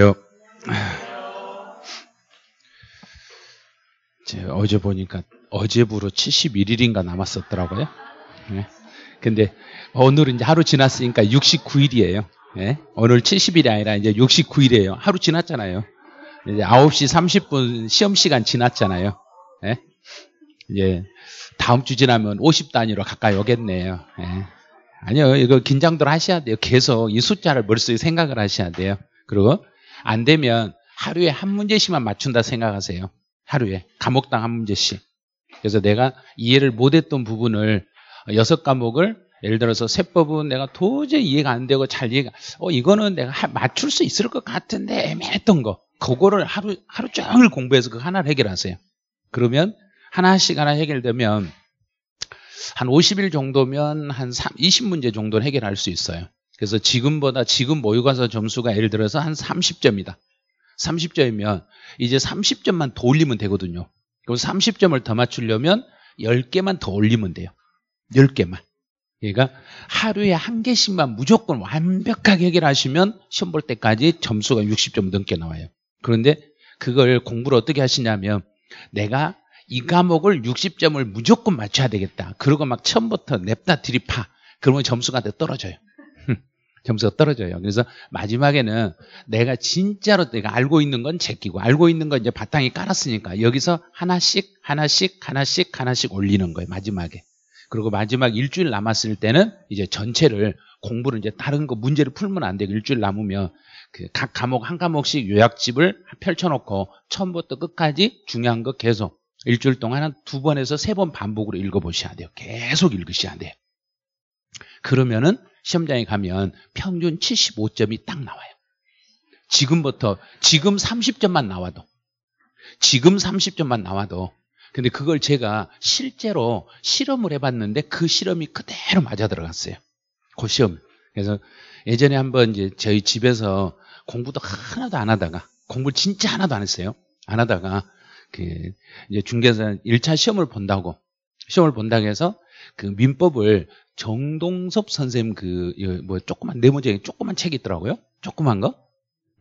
어제 보니까 어제부로 71일인가 남았었더라고요. 네. 근데 오늘은 이제 하루 지났으니까 69일이에요. 네. 예. 오늘 70일이 아니라 이제 69일이에요. 하루 지났잖아요. 이제 9시 30분 시험 시간 지났잖아요. 네. 이제 다음 주 지나면 50 단위로 가까이 오겠네요. 아니요, 이거 긴장들 하셔야 돼요. 계속 이 숫자를 머릿속에 생각을 하셔야 돼요. 그리고 안 되면 하루에 한 문제씩만 맞춘다 생각하세요. 하루에 감옥당한 문제씩. 그래서 내가 이해를 못했던 부분을 여섯 과목을 예를 들어서 세법은 내가 도저히 이해가 안 되고 잘 이해가 어 이거는 내가 하, 맞출 수 있을 것 같은데 애매했던 거 그거를 하루 하루 종일 공부해서 그 하나를 해결하세요. 그러면 하나씩 하나 해결되면 한 50일 정도면 한 20문제 정도는 해결할 수 있어요. 그래서 지금보다 지금 모의고사 점수가 예를 들어서 한 30점이다. 30점이면 이제 30점만 더 올리면 되거든요. 그럼 30점을 더 맞추려면 10개만 더 올리면 돼요. 10개만. 그러니까 하루에 한 개씩만 무조건 완벽하게 해결하시면 시험 볼 때까지 점수가 60점 넘게 나와요. 그런데 그걸 공부를 어떻게 하시냐면 내가 이 과목을 60점을 무조건 맞춰야 되겠다. 그러고 막 처음부터 냅다 들이파. 그러면 점수가 더 떨어져요. 점수가 떨어져요. 그래서 마지막에는 내가 진짜로 내가 알고 있는 건 제끼고 알고 있는 건 이제 바탕에 깔았으니까 여기서 하나씩 하나씩 하나씩 하나씩 올리는 거예요. 마지막에. 그리고 마지막 일주일 남았을 때는 이제 전체를 공부를 이제 다른 거 문제를 풀면 안 되고 일주일 남으면 그 각 과목 한 과목씩 요약집을 펼쳐놓고 처음부터 끝까지 중요한 거 계속 일주일 동안 한 두 번에서 세 번 반복으로 읽어보셔야 돼요. 계속 읽으셔야 돼요. 그러면은 시험장에 가면 평균 75점이 딱 나와요. 지금부터 지금 30점만 나와도 지금 30점만 나와도 근데 그걸 제가 실제로 실험을 해봤는데 그 실험이 그대로 맞아 들어갔어요. 그 시험. 그래서 예전에 한번 이제 저희 집에서 공부도 하나도 안 하다가 공부 진짜 하나도 안 했어요. 안 하다가 그 이제 중개사 1차 시험을 본다고 시험을 본다고 해서 그 민법을 정동섭 선생님 그뭐 조그만 네모지에 조그만 책이 있더라고요. 조그만 거.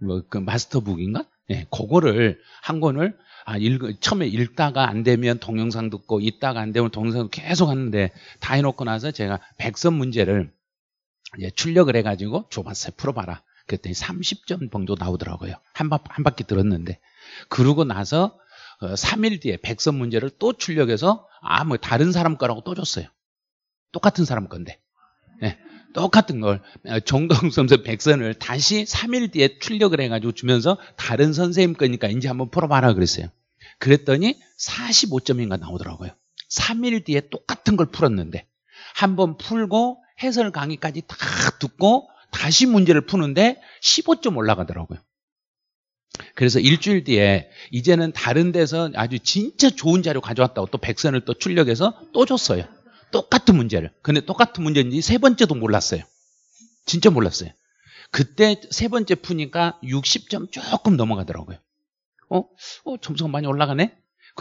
뭐 그 마스터북인가? 예, 네, 그거를 한 권을 아, 읽, 처음에 읽다가 안 되면 동영상 듣고 읽다가 안 되면 동영상 계속 하는데 다 해놓고 나서 제가 백선 문제를 이 예, 출력을 해가지고 줘봤어요. 풀어봐라. 그랬더니 30점 정도 나오더라고요. 한, 바, 한 바퀴 들었는데. 그러고 나서 3일 어, 뒤에 백선 문제를 또 출력해서 아무 뭐 다른 사람 거라고 또 줬어요. 똑같은 사람 건데. 네, 똑같은 걸 정동 선생 백선을 다시 3일 뒤에 출력을 해가지고 주면서 다른 선생님 거니까 이제 한번 풀어봐라 그랬어요. 그랬더니 45점인가 나오더라고요. 3일 뒤에 똑같은 걸 풀었는데 한번 풀고 해설 강의까지 다 듣고 다시 문제를 푸는데 15점 올라가더라고요. 그래서 일주일 뒤에 이제는 다른 데서 아주 진짜 좋은 자료 가져왔다고 또 백선을 또 출력해서 또 줬어요. 똑같은 문제를. 근데 똑같은 문제인지 세 번째도 몰랐어요. 진짜 몰랐어요. 그때 세 번째 푸니까 60점 조금 넘어가더라고요. 어? 어 점수가 많이 올라가네?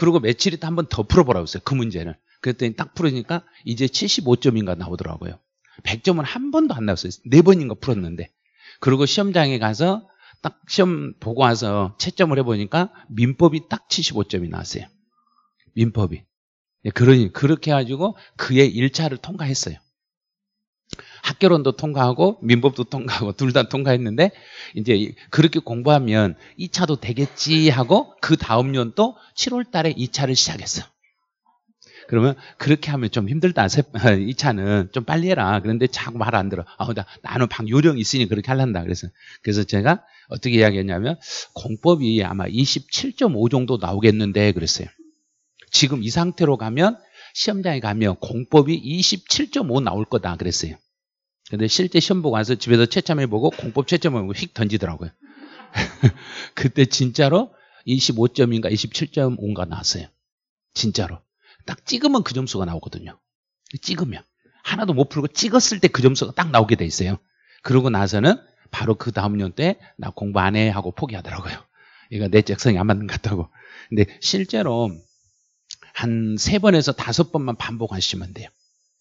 그리고 며칠 있다 한 번 더 풀어보라고 했어요. 그 문제는. 그랬더니 딱 풀으니까 이제 75점인가 나오더라고요. 100점은 한 번도 안 나왔어요. 네 번인가 풀었는데. 그리고 시험장에 가서 딱 시험 보고 와서 채점을 해보니까 민법이 딱 75점이 나왔어요. 민법이. 예, 그러니 그렇게 해 가지고 그의 1차를 통과했어요. 학교론도 통과하고 민법도 통과하고 둘 다 통과했는데 이제 그렇게 공부하면 2차도 되겠지 하고 그 다음 년또 7월 달에 2차를 시작했어. 그러면 그렇게 하면 좀 힘들다. 2차는 좀 빨리 해라. 그런데 자꾸 말 안 들어. 아, 나, 나는 방 요령 있으니 그렇게 할란다. 그래서 그래서 제가 어떻게 이야기했냐면 공법이 아마 27.5 정도 나오겠는데 그랬어요. 지금 이 상태로 가면 시험장에 가면 공법이 27.5 나올 거다 그랬어요. 근데 실제 시험 보고 와서 집에서 채점해보고 공법 채점해보고 휙 던지더라고요. 그때 진짜로 25점인가 27.5인가 나왔어요. 진짜로. 딱 찍으면 그 점수가 나오거든요. 찍으면. 하나도 못 풀고 찍었을 때 그 점수가 딱 나오게 돼 있어요. 그러고 나서는 바로 그 다음 년 때 나 공부 안 해 하고 포기하더라고요. 얘가 내 적성이 안 맞는 것 같다고. 근데 실제로 한세 번에서 다섯 번만 반복하시면 돼요.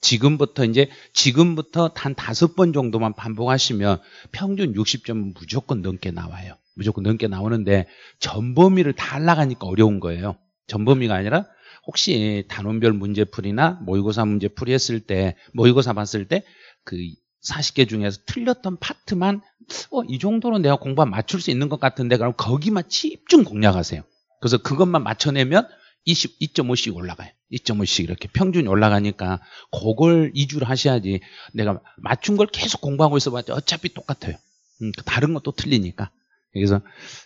지금부터 이제 지금부터 단 다섯 번 정도만 반복하시면 평균 60점 무조건 넘게 나와요. 무조건 넘게 나오는데 전범위를 다 날라가니까 어려운 거예요. 전범위가 아니라 혹시 단원별 문제풀이나 모의고사 문제풀이 했을 때 모의고사 봤을 때 그 40개 중에서 틀렸던 파트만 어, 이 정도로 내가 공부하면 맞출 수 있는 것 같은데 그럼 거기만 집중 공략하세요. 그래서 그것만 맞춰내면 2.5씩 올라가요. 2.5씩 이렇게 평균이 올라가니까 그걸 2주를 하셔야지 내가 맞춘 걸 계속 공부하고 있어봤자 어차피 똑같아요. 음, 그 다른 것도 틀리니까. 그래서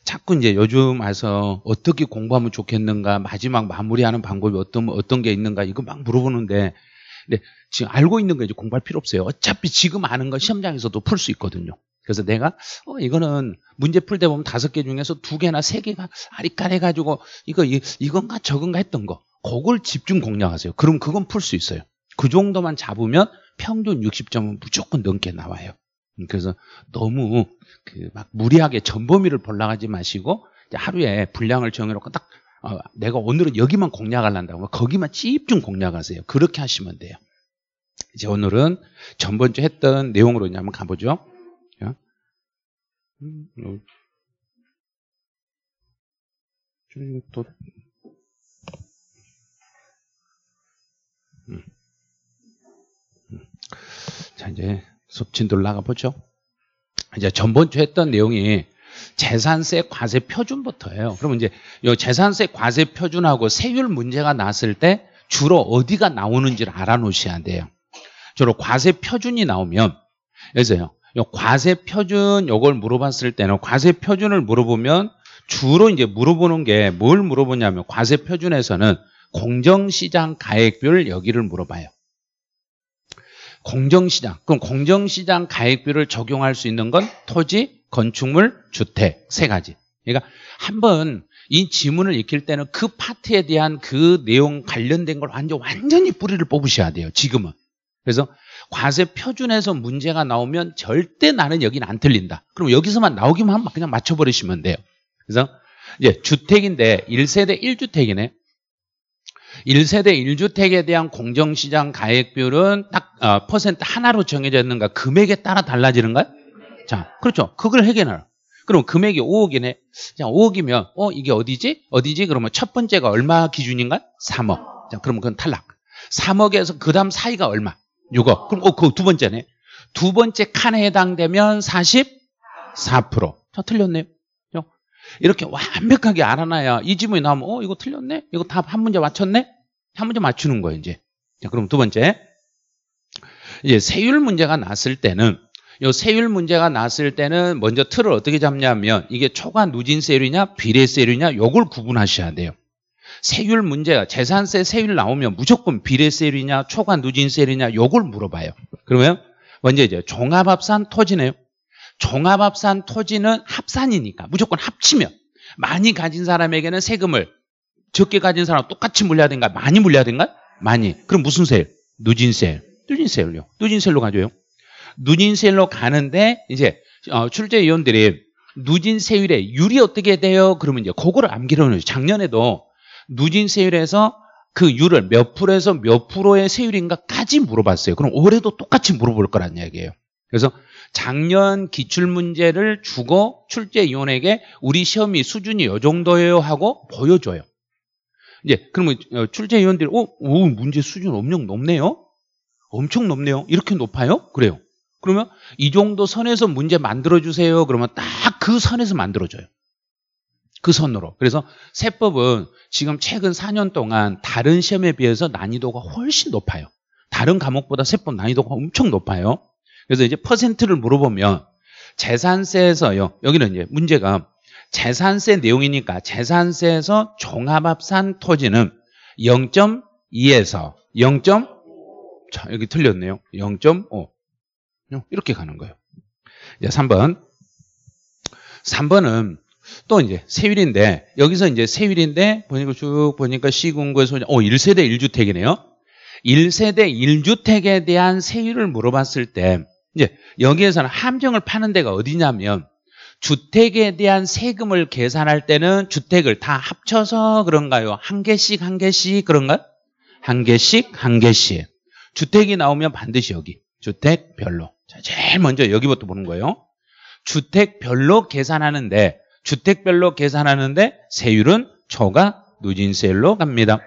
자꾸 이제 요즘 와서 어떻게 공부하면 좋겠는가, 마지막 마무리하는 방법이 어떤, 어떤 게 있는가, 이거 막 물어보는데, 근데 지금 알고 있는 거 이제 공부할 필요 없어요. 어차피 지금 아는 거 시험장에서도 풀 수 있거든요. 그래서 내가 어, 이거는 문제 풀 때 보면 다섯 개 중에서 두 개나 세 개가 아리까리 해 가지고 이거 이, 이건가 저건가 했던 거 그걸 집중 공략하세요. 그럼 그건 풀 수 있어요. 그 정도만 잡으면 평균 60점은 무조건 넘게 나와요. 음, 그래서 너무 그막 무리하게 전범위를 벌라가지 마시고 하루에 분량을 정해놓고 딱 어, 내가 오늘은 여기만 공략하려고 거기만 집중 공략하세요. 그렇게 하시면 돼요. 이제 오늘은 전번주 했던 내용으로 한번 가보죠. 음, 어. 또, 음. 음. 자, 이제 섭진도를 나가보죠. 이제 전번주 했던 내용이 재산세 과세 표준부터예요. 그러면 이제 요 재산세 과세 표준하고 세율 문제가 났을 때 주로 어디가 나오는지를 알아놓으셔야 돼요. 주로 과세 표준이 나오면 그래서요. 과세 표준 요걸 물어봤을 때는 과세 표준을 물어보면 주로 이제 물어보는 게 뭘 물어보냐면 과세 표준에서는 공정시장 가액비율 여기를 물어봐요. 공정시장. 그럼 공정시장 가액비를 적용할 수 있는 건 토지, 건축물, 주택 세 가지. 그러니까 한번 이 지문을 익힐 때는 그 파트에 대한 그 내용 관련된 걸 완전 완전히 뿌리를 뽑으셔야 돼요. 지금은. 그래서 과세 표준에서 문제가 나오면 절대 나는 여기는 안 틀린다. 그럼 여기서만 나오기만 하면 그냥 맞춰버리시면 돼요. 그래서 이제 주택인데 1세대 1주택이네. 1세대 1주택에 대한 공정시장 가액률은 딱 어, 퍼센트 하나로 정해져 있는가? 금액에 따라 달라지는가 자, 그렇죠. 그걸 해결하라 그럼 금액이 5억이네. 자, 5억이면 어 이게 어디지? 어디지? 그러면 첫 번째가 얼마 기준인가? 3억. 자, 그러면 그건 탈락. 3억에서 그다음 사이가 얼마? 6억. 그럼 어, 그 두 번째네. 두 번째 칸에 해당되면 44%. 저 틀렸네요. 이렇게 완벽하게 알아놔야 이 질문이 나오면 어 이거 틀렸네? 이거 답 한 문제 맞췄네? 한 문제 맞추는 거예요 이제. 자, 그럼 두 번째 이제 세율 문제가 났을 때는 요 세율 문제가 났을 때는 먼저 틀을 어떻게 잡냐면 이게 초과 누진 세율이냐 비례 세율이냐 요걸 구분하셔야 돼요. 세율 문제가 재산세 세율 나오면 무조건 비례세율이냐 초과 누진세율이냐 요걸 물어봐요. 그러면 먼저 이제 종합합산 토지네요. 종합합산 토지는 합산이니까 무조건 합치면 많이 가진 사람에게는 세금을 적게 가진 사람 똑같이 물려야 된가? 많이 물려야 된가? 많이. 그럼 무슨 세율? 누진세율. 누진세율요. 누진세율로 가져요. 누진세율로 가는데 이제 어, 출제위원들이 누진세율의 율이 어떻게 돼요? 그러면 이제 그거를 암기를 해요. 작년에도 누진 세율에서 그 율을 몇 프로에서 몇 프로의 세율인가까지 물어봤어요. 그럼 올해도 똑같이 물어볼 거란 이야기예요. 그래서 작년 기출문제를 주고 출제위원에게 우리 시험이 수준이 이 정도예요 하고 보여줘요. 이제 그러면 어, 출제위원들이 어, 오, 문제 수준 엄청 높네요. 엄청 높네요. 이렇게 높아요? 그래요. 그러면 이 정도 선에서 문제 만들어주세요. 그러면 딱 그 선에서 만들어줘요. 그 선으로. 그래서 세법은 지금 최근 4년 동안 다른 시험에 비해서 난이도가 훨씬 높아요. 다른 과목보다 세법 난이도가 엄청 높아요. 그래서 이제 퍼센트를 물어보면 재산세에서요. 여기는 이제 문제가 재산세 내용이니까 재산세에서 종합합산 토지는 0.2에서 0. 자, 여기 틀렸네요. 0.5. 이렇게 가는 거예요. 이제 3번. 3번은 또 이제 세율인데 여기서 이제 세율인데 보니까 쭉 보니까 시군구의 소냐 어 1세대 1주택이네요. 1세대 1주택에 대한 세율을 물어봤을 때 이제 여기에서는 함정을 파는 데가 어디냐면 주택에 대한 세금을 계산할 때는 주택을 다 합쳐서 그런가요? 한 개씩 한 개씩 그런가한 개씩 한 개씩 주택이 나오면 반드시 여기 주택별로 자, 제일 먼저 여기부터 보는 거예요. 주택별로 계산하는데 주택별로 계산하는데 세율은 초과 누진세율로 갑니다.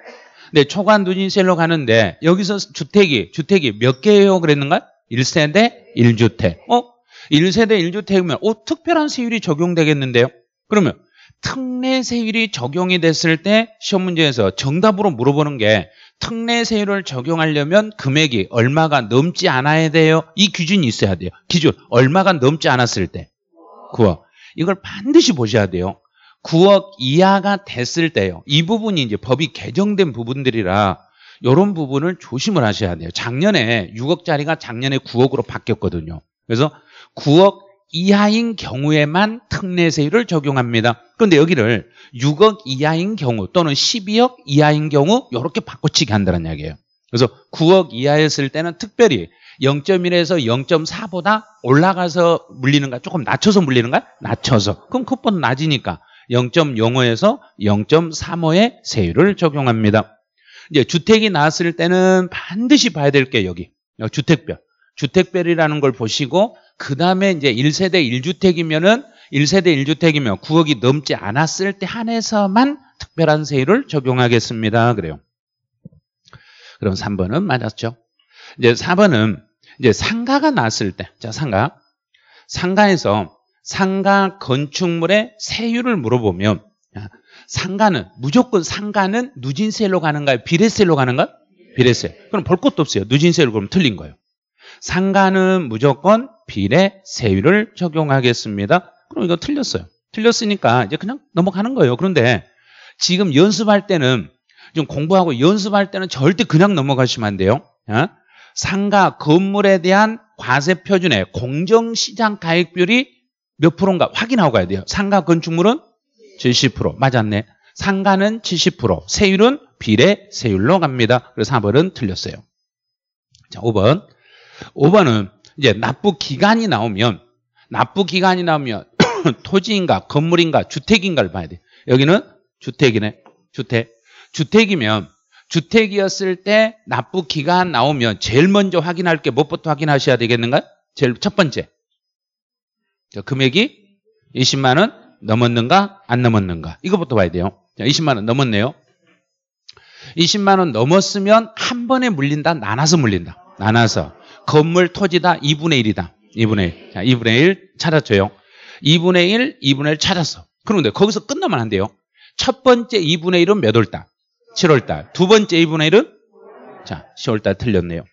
네, 초과 누진세율로 가는데 여기서 주택이 주택이 몇 개예요? 그랬는가? 1세대 1주택. 어? 1세대 1주택이면 어 특별한 세율이 적용되겠는데요. 그러면 특례 세율이 적용이 됐을 때 시험 문제에서 정답으로 물어보는 게 특례 세율을 적용하려면 금액이 얼마가 넘지 않아야 돼요? 이 기준이 있어야 돼요. 기준 얼마가 넘지 않았을 때. 9억. 이걸 반드시 보셔야 돼요. 9억 이하가 됐을 때요. 이 부분이 이제 법이 개정된 부분들이라 이런 부분을 조심을 하셔야 돼요. 작년에 6억짜리가 작년에 9억으로 바뀌었거든요. 그래서 9억 이하인 경우에만 특례세율을 적용합니다. 그런데 여기를 6억 이하인 경우 또는 12억 이하인 경우 이렇게 바꿔치기 한다는 이야기예요. 그래서 9억 이하였을 때는 특별히 0.1에서 0.4보다 올라가서 물리는가? 조금 낮춰서 물리는가? 낮춰서. 그럼 쿠폰 낮으니까 0.05에서 0.35의 세율을 적용합니다. 이제 주택이 나왔을 때는 반드시 봐야 될 게 여기. 주택별. 주택별이라는 걸 보시고 그 다음에 이제 1세대 1주택이면은 1세대 1주택이면 9억이 넘지 않았을 때 한해서만 특별한 세율을 적용하겠습니다. 그래요. 그럼 3번은 맞았죠. 이제 4번은 이제 상가가 나왔을 때, 자, 상가. 상가에서 상가 건축물의 세율을 물어보면, 상가는, 무조건 상가는 누진세로 가는가요? 비례세로 가는가요? 비례세. 그럼 볼 것도 없어요. 누진세로 그럼 틀린 거예요. 상가는 무조건 비례세율을 적용하겠습니다. 그럼 이거 틀렸어요. 틀렸으니까 이제 그냥 넘어가는 거예요. 그런데 지금 연습할 때는 좀 공부하고 연습할 때는 절대 그냥 넘어가시면 안 돼요. 상가 건물에 대한 과세 표준의 공정시장 가액비율이 몇 프로인가 확인하고 가야 돼요. 상가 건축물은 70% 맞았네. 상가는 70% 세율은 비례 세율로 갑니다. 그래서 4번은 틀렸어요. 자, 5번. 5번은 이제 납부 기간이 나오면 납부 기간이 나오면 토지인가 건물인가 주택인가를 봐야 돼요. 여기는 주택이네. 주택. 주택이면 주택이었을 때 납부 기간 나오면 제일 먼저 확인할 게 무엇부터 확인하셔야 되겠는가요? 제일 첫 번째. 자, 금액이 20만 원 넘었는가 안 넘었는가 이거부터 봐야 돼요. 자, 20만 원 넘었네요. 20만 원 넘었으면 한 번에 물린다. 나눠서 물린다. 나눠서. 건물 토지다 2분의 1이다. 2분의 1. 자, 2분의 1찾아줘요 2분의 1, 2분의 1 찾았어. 그런데 거기서 끝나면 안 돼요. 첫 번째 2분의 1은 몇월 달? 7월달. 두 번째 2분의 1은? 자, 10월달 틀렸네요.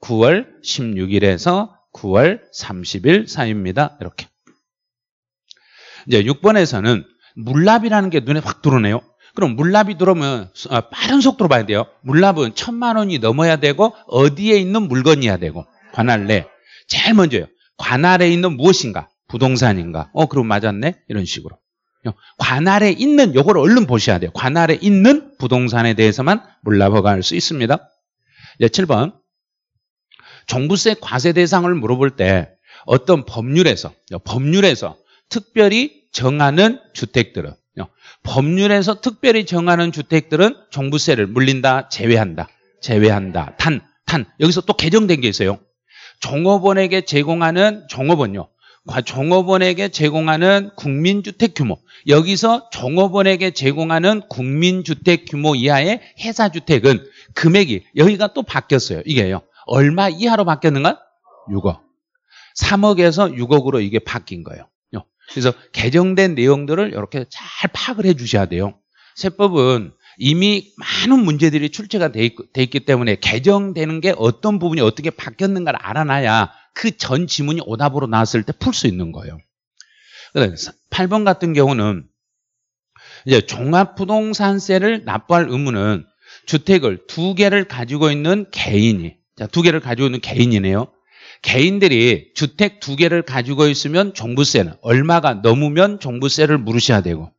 9월 어, 16일에서 9월 30일 사이입니다. 이렇게. 이제 6번에서는 물납이라는 게 눈에 확 들어오네요. 그럼 물납이 들어오면 아, 빠른 속도로 봐야 돼요. 물납은 천만 원이 넘어야 되고 어디에 있는 물건이야 되고 관할래. 제일 먼저요. 관할에 있는 무엇인가? 부동산인가? 어, 그럼 맞았네. 이런 식으로. 어, 관할에 있는 요거를 얼른 보셔야 돼요. 관할에 있는 부동산에 대해서만 몰라봐갈 수 있습니다. 이제 7번. 종부세 과세 대상을 물어볼 때 어떤 법률에서, 법률에서 특별히 정하는 주택들은, 법률에서 특별히 정하는 주택들은 종부세를 물린다, 제외한다, 제외한다, 단, 단. 여기서 또 개정된 게 있어요. 종업원에게 제공하는 종업원요. 종업원에게 제공하는 국민주택 규모 여기서 종업원에게 제공하는 국민주택 규모 이하의 회사주택은 금액이 여기가 또 바뀌었어요. 이게요. 얼마 이하로 바뀌었는가? 6억. 3억에서 6억으로 이게 바뀐 거예요. 그래서 개정된 내용들을 이렇게 잘 파악을 해 주셔야 돼요. 세법은 이미 많은 문제들이 출제가 돼, 있, 돼 있기 때문에 개정되는 게 어떤 부분이 어떻게 바뀌었는가를 알아놔야 그전 지문이 오답으로 나왔을 때 풀 수 있는 거예요. 8번 같은 경우는 이제 종합부동산세를 납부할 의무는 주택을 두 개를 가지고 있는 개인이 자, 두 개를 가지고 있는 개인이네요. 개인들이 주택 두 개를 가지고 있으면 종부세는 얼마가 넘으면 종부세를 물으셔야 되고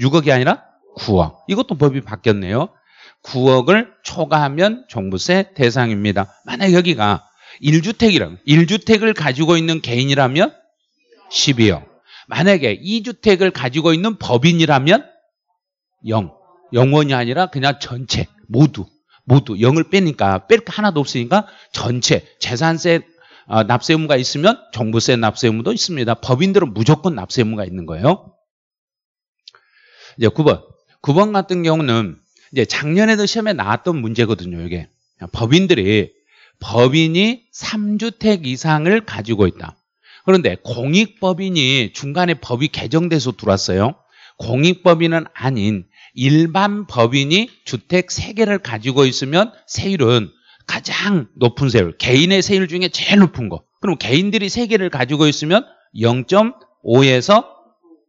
6억이 아니라 9억. 이것도 법이 바뀌었네요. 9억을 초과하면 종부세 대상입니다. 만약 여기가 1주택이라 1주택을 가지고 있는 개인이라면 12억. 만약에 2주택을 가지고 있는 법인이라면 0. 0원이 아니라 그냥 전체 모두 모두 0을 빼니까 뺄 게 하나도 없으니까 전체 재산세 어, 아, 납세의무가 있으면 종부세 납세의무도 있습니다. 법인들은 무조건 납세의무가 있는 거예요. 이제 9번. 9번 같은 경우는 이제 작년에도 시험에 나왔던 문제거든요, 이게. 법인들이 법인이 3주택 이상을 가지고 있다. 그런데 공익법인이 중간에 법이 개정돼서 들어왔어요. 공익법인은 아닌 일반 법인이 주택 3개를 가지고 있으면 세율은 가장 높은 세율, 개인의 세율 중에 제일 높은 거. 그럼 개인들이 3개를 가지고 있으면 0.5에서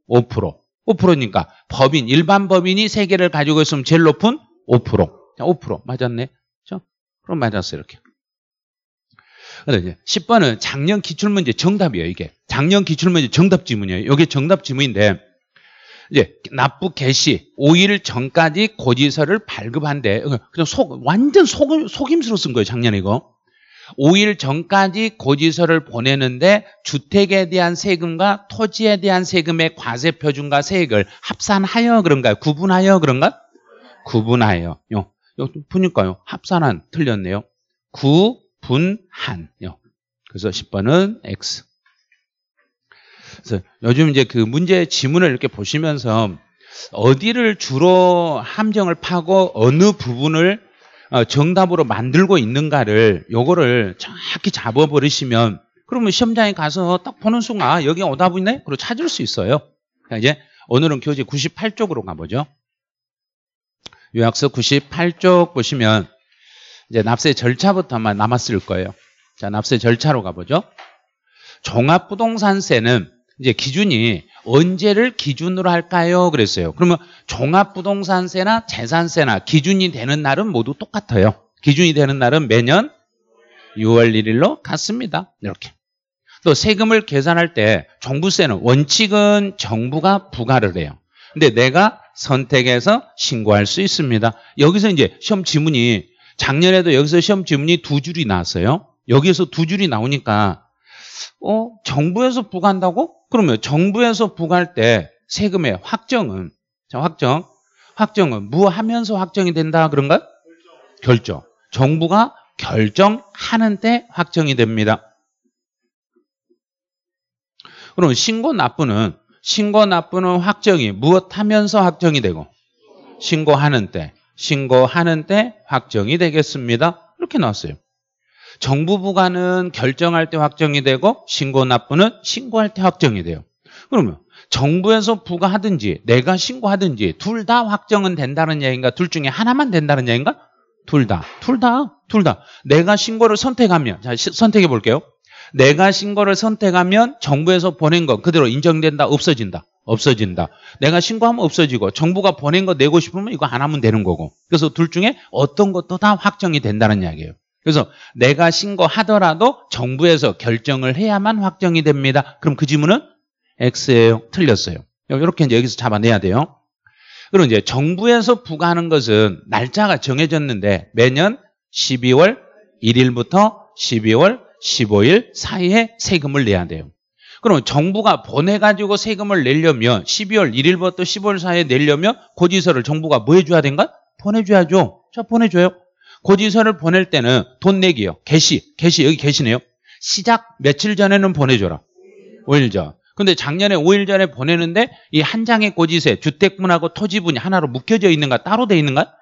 5%. 5%니까 법인, 일반 법인이 3개를 가지고 있으면 제일 높은 5%. 5% 맞았네. 그렇죠? 그럼 맞았어요, 이렇게. 10번은 작년 기출문제 정답이에요, 이게. 작년 기출문제 정답 지문이에요. 이게 정답 지문인데, 이제 납부 개시 5일 전까지 고지서를 발급한대. 그냥 속, 완전 속, 속임수로 쓴 거예요, 작년 이거. 5일 전까지 고지서를 보내는데 주택에 대한 세금과 토지에 대한 세금의 과세 표준과 세액을 합산하여 그런가요? 구분하여 그런가? 구분하여. 요, 요, 보니까요. 합산한 틀렸네요. 구, 분한 그래서 10번은 X. 그래서 요즘 이제 그 문제 지문을 이렇게 보시면서 어디를 주로 함정을 파고 어느 부분을 어, 정답으로 만들고 있는가를 요거를 정확히 잡아버리시면 그러면 시험장에 가서 딱 보는 순간 아, 여기 오답이네? 그리고 찾을 수 있어요. 그러니까 이제 오늘은 교재 98쪽으로 가보죠. 요약서 98쪽 보시면 이제 납세 절차부터 아마 남았을 거예요. 자, 납세 절차로 가보죠. 종합부동산세는 이제 기준이 언제를 기준으로 할까요? 그랬어요. 그러면 종합부동산세나 재산세나 기준이 되는 날은 모두 똑같아요. 기준이 되는 날은 매년 6월 1일로 같습니다. 이렇게. 또 세금을 계산할 때 종부세는 원칙은 정부가 부과를 해요. 근데 내가 선택해서 신고할 수 있습니다. 여기서 이제 시험 지문이 작년에도 여기서 시험 지문이 두 줄이 나왔어요. 여기에서 두 줄이 나오니까 어 정부에서 부과한다고? 그러면 정부에서 부과할 때 세금의 확정은 자 확정 확정은 무하면서 확정이 된다 그런가요? 결정. 결정. 정부가 결정하는 때 확정이 됩니다. 그럼 신고 납부는 신고 납부는 확정이 무엇하면서 확정이 되고 신고하는 때 신고하는 때 확정이 되겠습니다. 이렇게 나왔어요. 정부 부과는 결정할 때 확정이 되고 신고 납부는 신고할 때 확정이 돼요. 그러면 정부에서 부과하든지 내가 신고하든지 둘 다 확정은 된다는 얘기인가? 둘 중에 하나만 된다는 얘기인가? 둘 다. 둘 다. 둘 다. 내가 신고를 선택하면 자, 시, 선택해 볼게요. 내가 신고를 선택하면 정부에서 보낸 건 그대로 인정된다, 없어진다. 없어진다. 내가 신고하면 없어지고 정부가 보낸 거 내고 싶으면 이거 안 하면 되는 거고. 그래서 둘 중에 어떤 것도 다 확정이 된다는 이야기예요. 그래서 내가 신고하더라도 정부에서 결정을 해야만 확정이 됩니다. 그럼 그 지문은 X예요. 틀렸어요. 이렇게 이제 여기서 잡아내야 돼요. 그럼 이제 정부에서 부과하는 것은 날짜가 정해졌는데 매년 12월 1일부터 12월 15일 사이에 세금을 내야 돼요. 그럼 정부가 보내가지고 세금을 내려면 12월 1일부터 15일 사이에 내려면 고지서를 정부가 뭐 해줘야 된가? 보내줘야죠. 자, 보내줘요. 고지서를 보낼 때는 돈 내기요. 개시, 개시, 여기 개시네요. 시작 며칠 전에는 보내줘라. 5일 전. 근데 작년에 5일 전에 보내는데 이 한 장의 고지서에 주택분하고 토지분이 하나로 묶여져 있는가 따로 돼 있는가?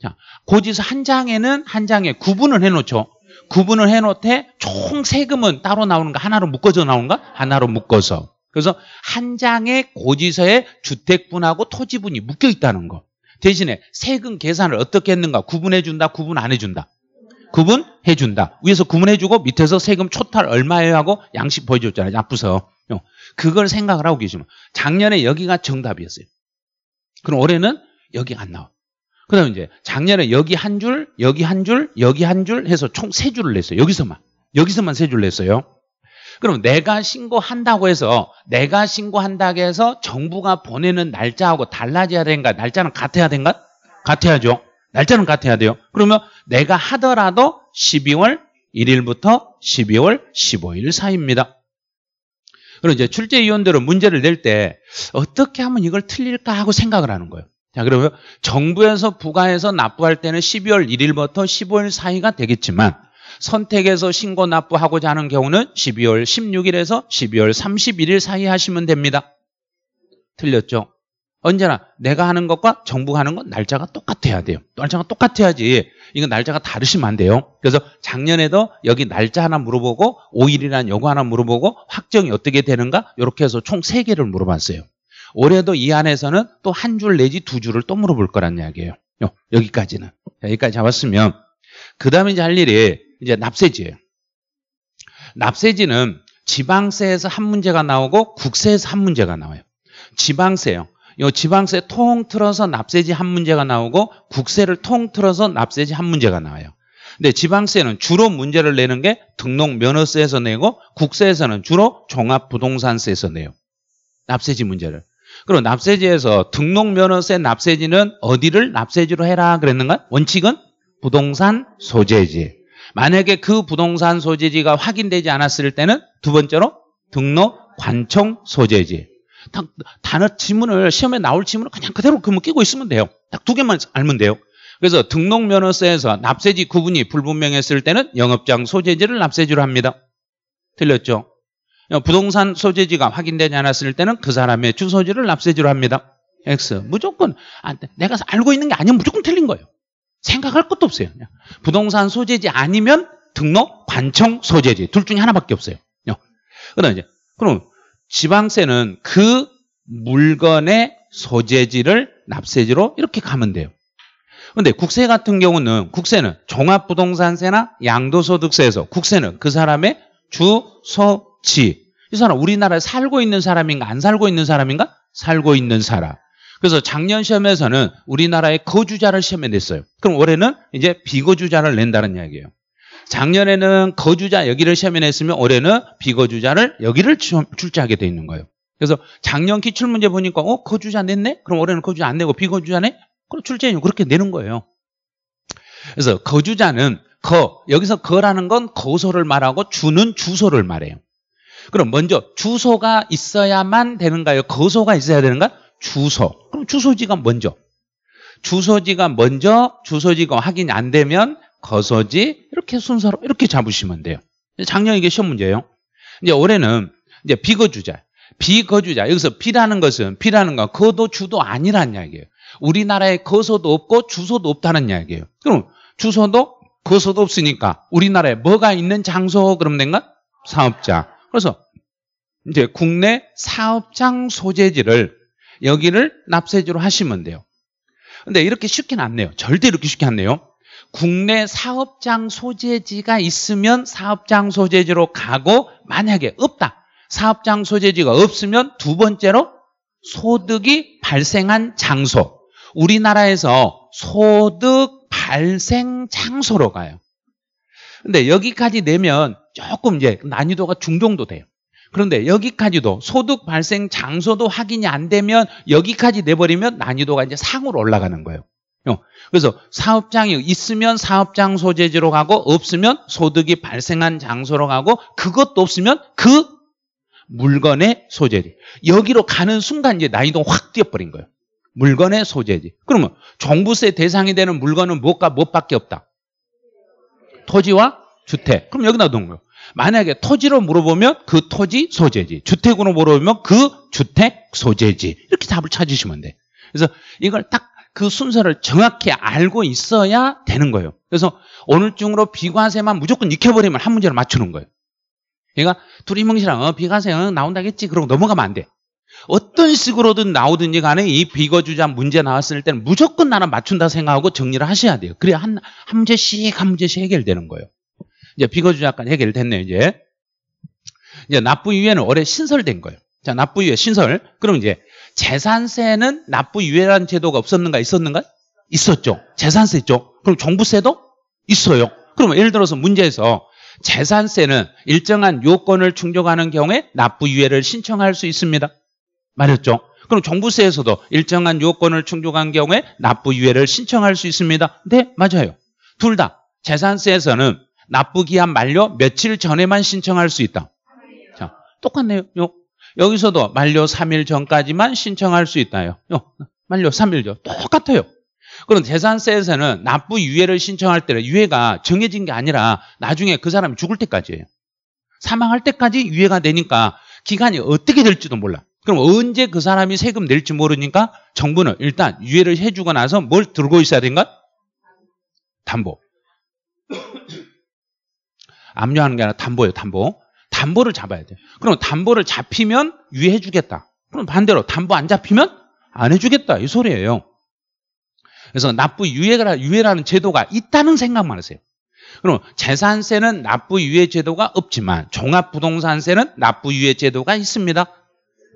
자, 고지서 한 장에는 한 장에 구분을 해놓죠. 구분을 해놓되 총 세금은 따로 나오는가 하나로 묶어져 나오는가 하나로 묶어서 그래서 한 장의 고지서에 주택분하고 토지분이 묶여 있다는 거 대신에 세금 계산을 어떻게 했는가 구분해 준다 구분 안 해준다 구분해 준다 위에서 구분해 주고 밑에서 세금 초탈 얼마예요 하고 양식 보여줬잖아요 아프서 어. 그걸 생각을 하고 계시면 작년에 여기가 정답이었어요 그럼 올해는 여기 안 나와 그 다음에 이제 작년에 여기 한 줄, 여기 한 줄, 여기 한 줄 해서 총 세 줄을 냈어요. 여기서만. 여기서만 세줄 냈어요. 그럼 내가 신고한다고 해서 내가 신고한다고 해서 정부가 보내는 날짜하고 달라져야 되는가? 날짜는 같아야 되는가? 같아야죠. 날짜는 같아야 돼요. 그러면 내가 하더라도 12월 1일부터 12월 15일 사이입니다. 그럼 이제 출제위원들은 문제를 낼 때 어떻게 하면 이걸 틀릴까 하고 생각을 하는 거예요. 자, 그러면 정부에서 부과해서 납부할 때는 12월 1일부터 15일 사이가 되겠지만 선택해서 신고 납부하고자 하는 경우는 12월 16일에서 12월 31일 사이 하시면 됩니다. 틀렸죠? 언제나 내가 하는 것과 정부가 하는 건 날짜가 똑같아야 돼요. 날짜가 똑같아야지. 이거 날짜가 다르시면 안 돼요. 그래서 작년에도 여기 날짜 하나 물어보고 5일이란 요거 하나 물어보고 확정이 어떻게 되는가 이렇게 해서 총 3개를 물어봤어요. 올해도 이 안에서는 또 한 줄 내지 두 줄을 또 물어볼 거란 이야기예요. 여기까지는. 여기까지 잡았으면 그 다음에 이제 할 일이 이제 납세지예요. 납세지는 지방세에서 한 문제가 나오고 국세에서 한 문제가 나와요. 지방세요. 요 지방세 통틀어서 납세지 한 문제가 나오고 국세를 통틀어서 납세지 한 문제가 나와요. 근데 지방세는 주로 문제를 내는 게 등록 면허세에서 내고 국세에서는 주로 종합부동산세에서 내요. 납세지 문제를. 그럼 납세지에서 등록면허세 납세지는 어디를 납세지로 해라 그랬는가? 원칙은 부동산 소재지. 만약에 그 부동산 소재지가 확인되지 않았을 때는 두 번째로 등록 관청 소재지. 딱 단어 지문을 시험에 나올 지문을 그냥 그대로 그면 끼고 있으면 돼요. 딱 두 개만 알면 돼요. 그래서 등록면허세에서 납세지 구분이 불분명했을 때는 영업장 소재지를 납세지로 합니다. 틀렸죠? 어, 부동산 소재지가 확인되지 않았을 때는 그 사람의 주소지를 납세지로 합니다. X. 무조건 아, 내가 알고 있는 게 아니면 무조건 틀린 거예요. 생각할 것도 없어요. 그냥. 부동산 소재지 아니면 등록 관청 소재지 둘 중에 하나밖에 없어요. 그다음 이제 그럼 지방세는 그 물건의 소재지를 납세지로 이렇게 가면 돼요. 근데 국세 같은 경우는 국세는 종합부동산세나 양도소득세에서 국세는 그 사람의 주소 복지. 이 사람 우리나라에 살고 있는 사람인가 안 살고 있는 사람인가? 살고 있는 사람. 그래서 작년 시험에서는 우리나라의 거주자를 시험에 냈어요. 그럼 올해는 이제 비거주자를 낸다는 이야기예요. 작년에는 거주자 여기를 시험에 냈으면 올해는 비거주자를 여기를 출제하게 돼 있는 거예요. 그래서 작년 기출문제 보니까 어 거주자 냈네? 그럼 올해는 거주자 안 내고 비거주자네? 그럼 출제해요 그렇게 내는 거예요. 그래서 거주자는 거 여기서 거라는 건 거소를 말하고 주는 주소를 말해요. 그럼 먼저 주소가 있어야만 되는가요? 거소가 있어야 되는가? 주소. 그럼 주소지가 먼저. 주소지가 먼저 주소지가 확인이 안 되면 거소지 이렇게 순서로 이렇게 잡으시면 돼요. 작년 이게 시험 문제예요. 이제 올해는 이제 비거주자. 비거주자. 여기서 비라는 것은 비라는 건 거도 주도 아니란 이야기예요. 우리나라에 거소도 없고 주소도 없다는 이야기예요. 그럼 주소도 거소도 없으니까 우리나라에 뭐가 있는 장소 그럼 된가? 사업자. 그래서 이제 국내 사업장 소재지를 여기를 납세지로 하시면 돼요. 근데 이렇게 쉽게는 안 내요. 절대 이렇게 쉽게 안 내요. 국내 사업장 소재지가 있으면 사업장 소재지로 가고 만약에 없다. 사업장 소재지가 없으면 두 번째로 소득이 발생한 장소. 우리나라에서 소득 발생 장소로 가요. 근데 여기까지 내면 조금 이제 난이도가 중정도 돼요. 그런데 여기까지도 소득 발생 장소도 확인이 안 되면 여기까지 내버리면 난이도가 이제 상으로 올라가는 거예요. 어, 그래서 사업장이 있으면 사업장 소재지로 가고 없으면 소득이 발생한 장소로 가고 그것도 없으면 그 물건의 소재지. 여기로 가는 순간 이제 난이도가 확 뛰어버린 거예요. 물건의 소재지. 그러면 종부세 대상이 되는 물건은 무엇과 무엇밖에 없다. 토지와 주택. 그럼 여기놔 넣은 거예요. 만약에 토지로 물어보면 그 토지 소재지. 주택으로 물어보면 그 주택 소재지. 이렇게 답을 찾으시면 돼. 그래서 이걸 딱 그 순서를 정확히 알고 있어야 되는 거예요. 그래서 오늘 중으로 비과세만 무조건 익혀버리면 한 문제를 맞추는 거예요. 그러니까 둘이 멍시랑 어, 비과세 어, 나온다겠지. 그러고 넘어가면 안 돼. 어떤 식으로든 나오든지 간에 이 비거주자 문제 나왔을 때는 무조건 나는 맞춘다 생각하고 정리를 하셔야 돼요. 그래야 한, 한 문제씩 한 문제씩 해결되는 거예요. 이제 비거주자까지 해결됐네요, 이제. 이제 납부유예는 올해 신설된 거예요. 자, 납부유예 신설. 그럼 이제 재산세는 납부유예라는 제도가 없었는가 있었는가? 있었죠. 재산세 있죠. 그럼 종부세도 있어요. 그럼 예를 들어서 문제에서 재산세는 일정한 요건을 충족하는 경우에 납부유예를 신청할 수 있습니다. 말했죠. 그럼 정부세에서도 일정한 요건을 충족한 경우에 납부 유예를 신청할 수 있습니다. 네, 맞아요. 둘 다 재산세에서는 납부 기한 만료 며칠 전에만 신청할 수 있다. 자, 똑같네요. 요. 여기서도 만료 3일 전까지만 신청할 수 있다요. 요. 만료 3일 전. 똑같아요. 그럼 재산세에서는 납부 유예를 신청할 때는 유예가 정해진 게 아니라 나중에 그 사람이 죽을 때까지예요. 사망할 때까지 유예가 되니까 기간이 어떻게 될지도 몰라. 그럼 언제 그 사람이 세금 낼지 모르니까 정부는 일단 유예를 해주고 나서 뭘 들고 있어야 된가? 담보. 압류하는 게 아니라 담보예요, 담보. 담보를 잡아야 돼 그럼 담보를 잡히면 유예해주겠다. 그럼 반대로 담보 안 잡히면 안 해주겠다. 이 소리예요. 그래서 납부 유예라, 유예라는 제도가 있다는 생각만 하세요. 그럼 재산세는 납부 유예 제도가 없지만 종합부동산세는 납부 유예 제도가 있습니다.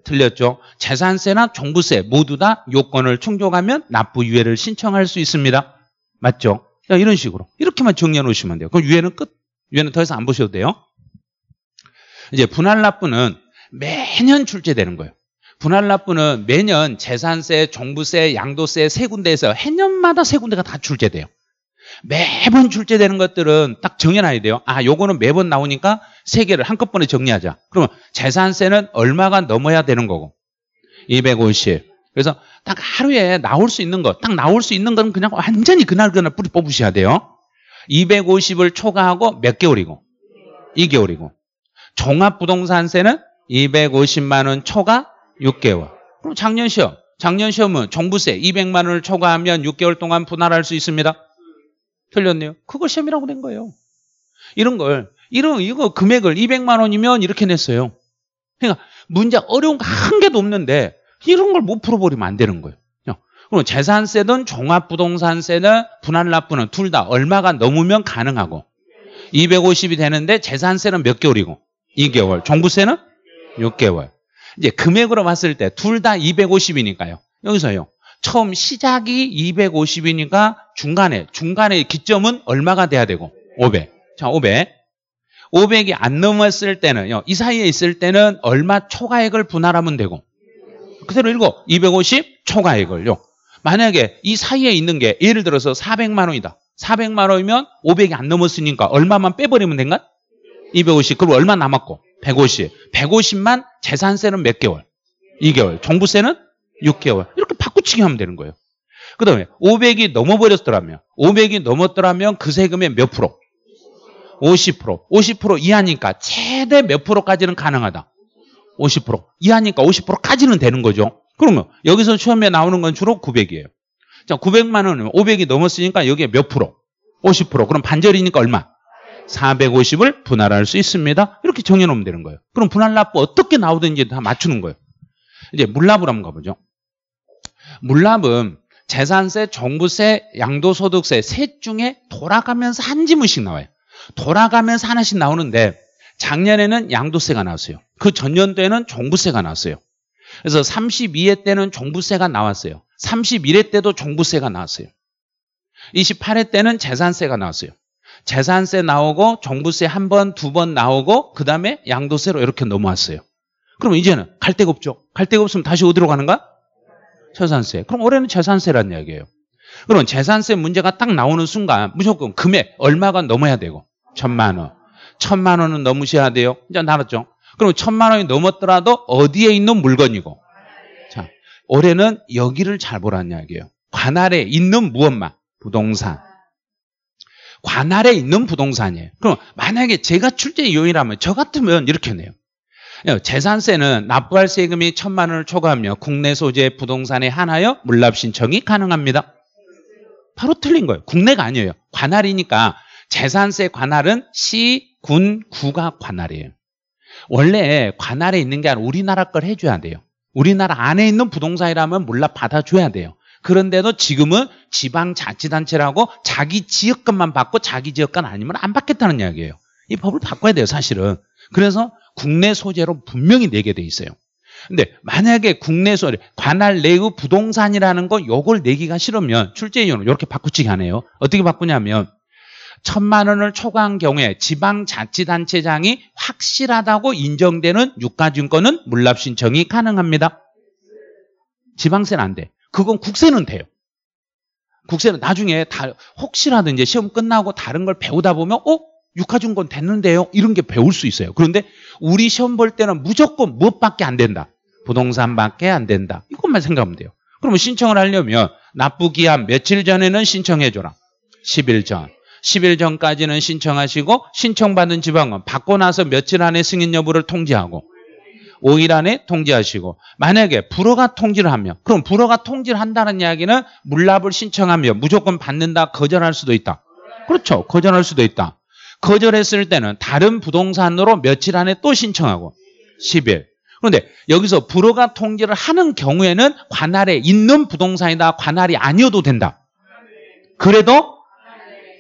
틀렸죠. 재산세나 종부세 모두 다 요건을 충족하면 납부 유예를 신청할 수 있습니다. 맞죠? 자, 이런 식으로 이렇게만 정리해 놓으시면 돼요. 그럼 유예는 끝. 유예는 더 이상 안 보셔도 돼요. 이제 분할 납부는 매년 출제되는 거예요. 분할 납부는 매년 재산세, 종부세, 양도세 세 군데에서 해년마다 세 군데가 다 출제돼요. 매번 출제되는 것들은 딱 정해놔야 돼요. 아, 요거는 매번 나오니까 세 개를 한꺼번에 정리하자. 그러면 재산세는 얼마가 넘어야 되는 거고. 250. 그래서 딱 하루에 나올 수 있는 거, 딱 나올 수 있는 건 그냥 완전히 그날 그날 뿌리 뽑으셔야 돼요. 250을 초과하고 몇 개월이고? 2개월이고. 종합부동산세는 250만 원 초과 6개월. 그럼 작년 시험. 작년 시험은 종부세 200만 원을 초과하면 6개월 동안 분할할 수 있습니다. 틀렸네요. 그걸 시험이라고 낸 거예요. 이런 걸, 이런, 이거 금액을 200만 원이면 이렇게 냈어요. 그러니까 문제 어려운 거 한 개도 없는데 이런 걸 못 풀어버리면 안 되는 거예요. 그럼 재산세든 종합부동산세나 분할납부는 둘 다 얼마가 넘으면 가능하고 250이 되는데 재산세는 몇 개월이고 2개월 종부세는 6개월 이제 금액으로 봤을 때 둘 다 250이니까요 여기서요 처음 시작이 250이니까 중간에, 중간에 기점은 얼마가 돼야 되고? 500. 자, 500. 500이 안 넘었을 때는이 사이에 있을 때는 얼마 초과액을 분할하면 되고, 그대로 읽어. 250 초과액을요. 만약에 이 사이에 있는 게 예를 들어서 400만 원이다. 400만 원이면 500이 안 넘었으니까 얼마만 빼버리면 된가? 250. 그럼 얼마 남았고? 150. 150만 재산세는 몇 개월? 2개월. 종부세는 6개월. 이렇게 바꾸치기 하면 되는 거예요. 그 다음에 500이 넘어버렸더라면 500이 넘었더라면 그 세금의 몇 프로? 50% 50% 이하니까 최대 몇 프로까지는 가능하다. 50% 이하니까 50%까지는 되는 거죠. 그러면 여기서 처음에 나오는 건 주로 900이에요. 자, 900만 원이면 500이 넘었으니까 여기에 몇 프로? 50% 그럼 반절이니까 얼마? 450을 분할할 수 있습니다. 이렇게 정해놓으면 되는 거예요. 그럼 분할납부 어떻게 나오든지 다 맞추는 거예요. 이제 물납을 한번 가보죠. 물납은 재산세, 종부세, 양도소득세 셋 중에 돌아가면서 한 지문씩 나와요. 돌아가면서 하나씩 나오는데 작년에는 양도세가 나왔어요. 그 전년도에는 종부세가 나왔어요. 그래서 32회 때는 종부세가 나왔어요. 31회 때도 종부세가 나왔어요. 28회 때는 재산세가 나왔어요. 재산세 나오고 종부세 한 번, 두 번 나오고 그 다음에 양도세로 이렇게 넘어왔어요. 그럼 이제는 갈 데가 없죠. 갈 데가 없으면 다시 어디로 가는가? 재산세. 그럼 올해는 재산세라는 이야기예요. 그럼 재산세 문제가 딱 나오는 순간 무조건 금액 얼마가 넘어야 되고 천만 원. 천만 원은 넘으셔야 돼요. 이제 나눴죠. 그럼 천만 원이 넘었더라도 어디에 있는 물건이고. 자, 올해는 여기를 잘보라는 이야기예요. 관할에 있는 무엇만? 부동산. 관할에 있는 부동산이에요. 그럼 만약에 제가 출제 요인이라면 저 같으면 이렇게 내요. 예, 재산세는 납부할 세금이 천만 원을 초과하며 국내 소재 부동산에 한하여 물납 신청이 가능합니다. 바로 틀린 거예요. 국내가 아니에요. 관할이니까 재산세 관할은 시, 군, 구가 관할이에요. 원래 관할에 있는 게 아니라 우리나라 걸 해줘야 돼요. 우리나라 안에 있는 부동산이라면 물납 받아줘야 돼요. 그런데도 지금은 지방자치단체라고 자기 지역권만 받고 자기 지역권 아니면 안 받겠다는 이야기예요. 이 법을 바꿔야 돼요, 사실은. 그래서 국내 소재로 분명히 내게 돼 있어요. 근데 만약에 국내 소재, 관할 내의 부동산이라는 거 요걸 내기가 싫으면 출제위원을 이렇게 바꾸지기 하네요. 어떻게 바꾸냐면 천만 원을 초과한 경우에 지방자치단체장이 확실하다고 인정되는 유가증권은 물납 신청이 가능합니다. 지방세는 안 돼. 그건 국세는 돼요. 국세는 나중에 다 혹시라도 이제 시험 끝나고 다른 걸 배우다 보면 어? 육하준권 됐는데요. 이런 게 배울 수 있어요. 그런데 우리 시험 볼 때는 무조건 무엇밖에 안 된다. 부동산밖에 안 된다. 이것만 생각하면 돼요. 그러면 신청을 하려면 납부 기한 며칠 전에는 신청해줘라. 10일 전. 10일 전까지는 신청하시고 신청받은 지방은 받고 나서 며칠 안에 승인 여부를 통지하고 5일 안에 통지하시고 만약에 불허가 통지를 하면 그럼 불허가 통지를 한다는 이야기는 물납을 신청하면 무조건 받는다 거절할 수도 있다. 그렇죠. 거절할 수도 있다. 거절했을 때는 다른 부동산으로 며칠 안에 또 신청하고 10일. 그런데 여기서 불허가 통지를 하는 경우에는 관할에 있는 부동산이다. 관할이 아니어도 된다. 그래도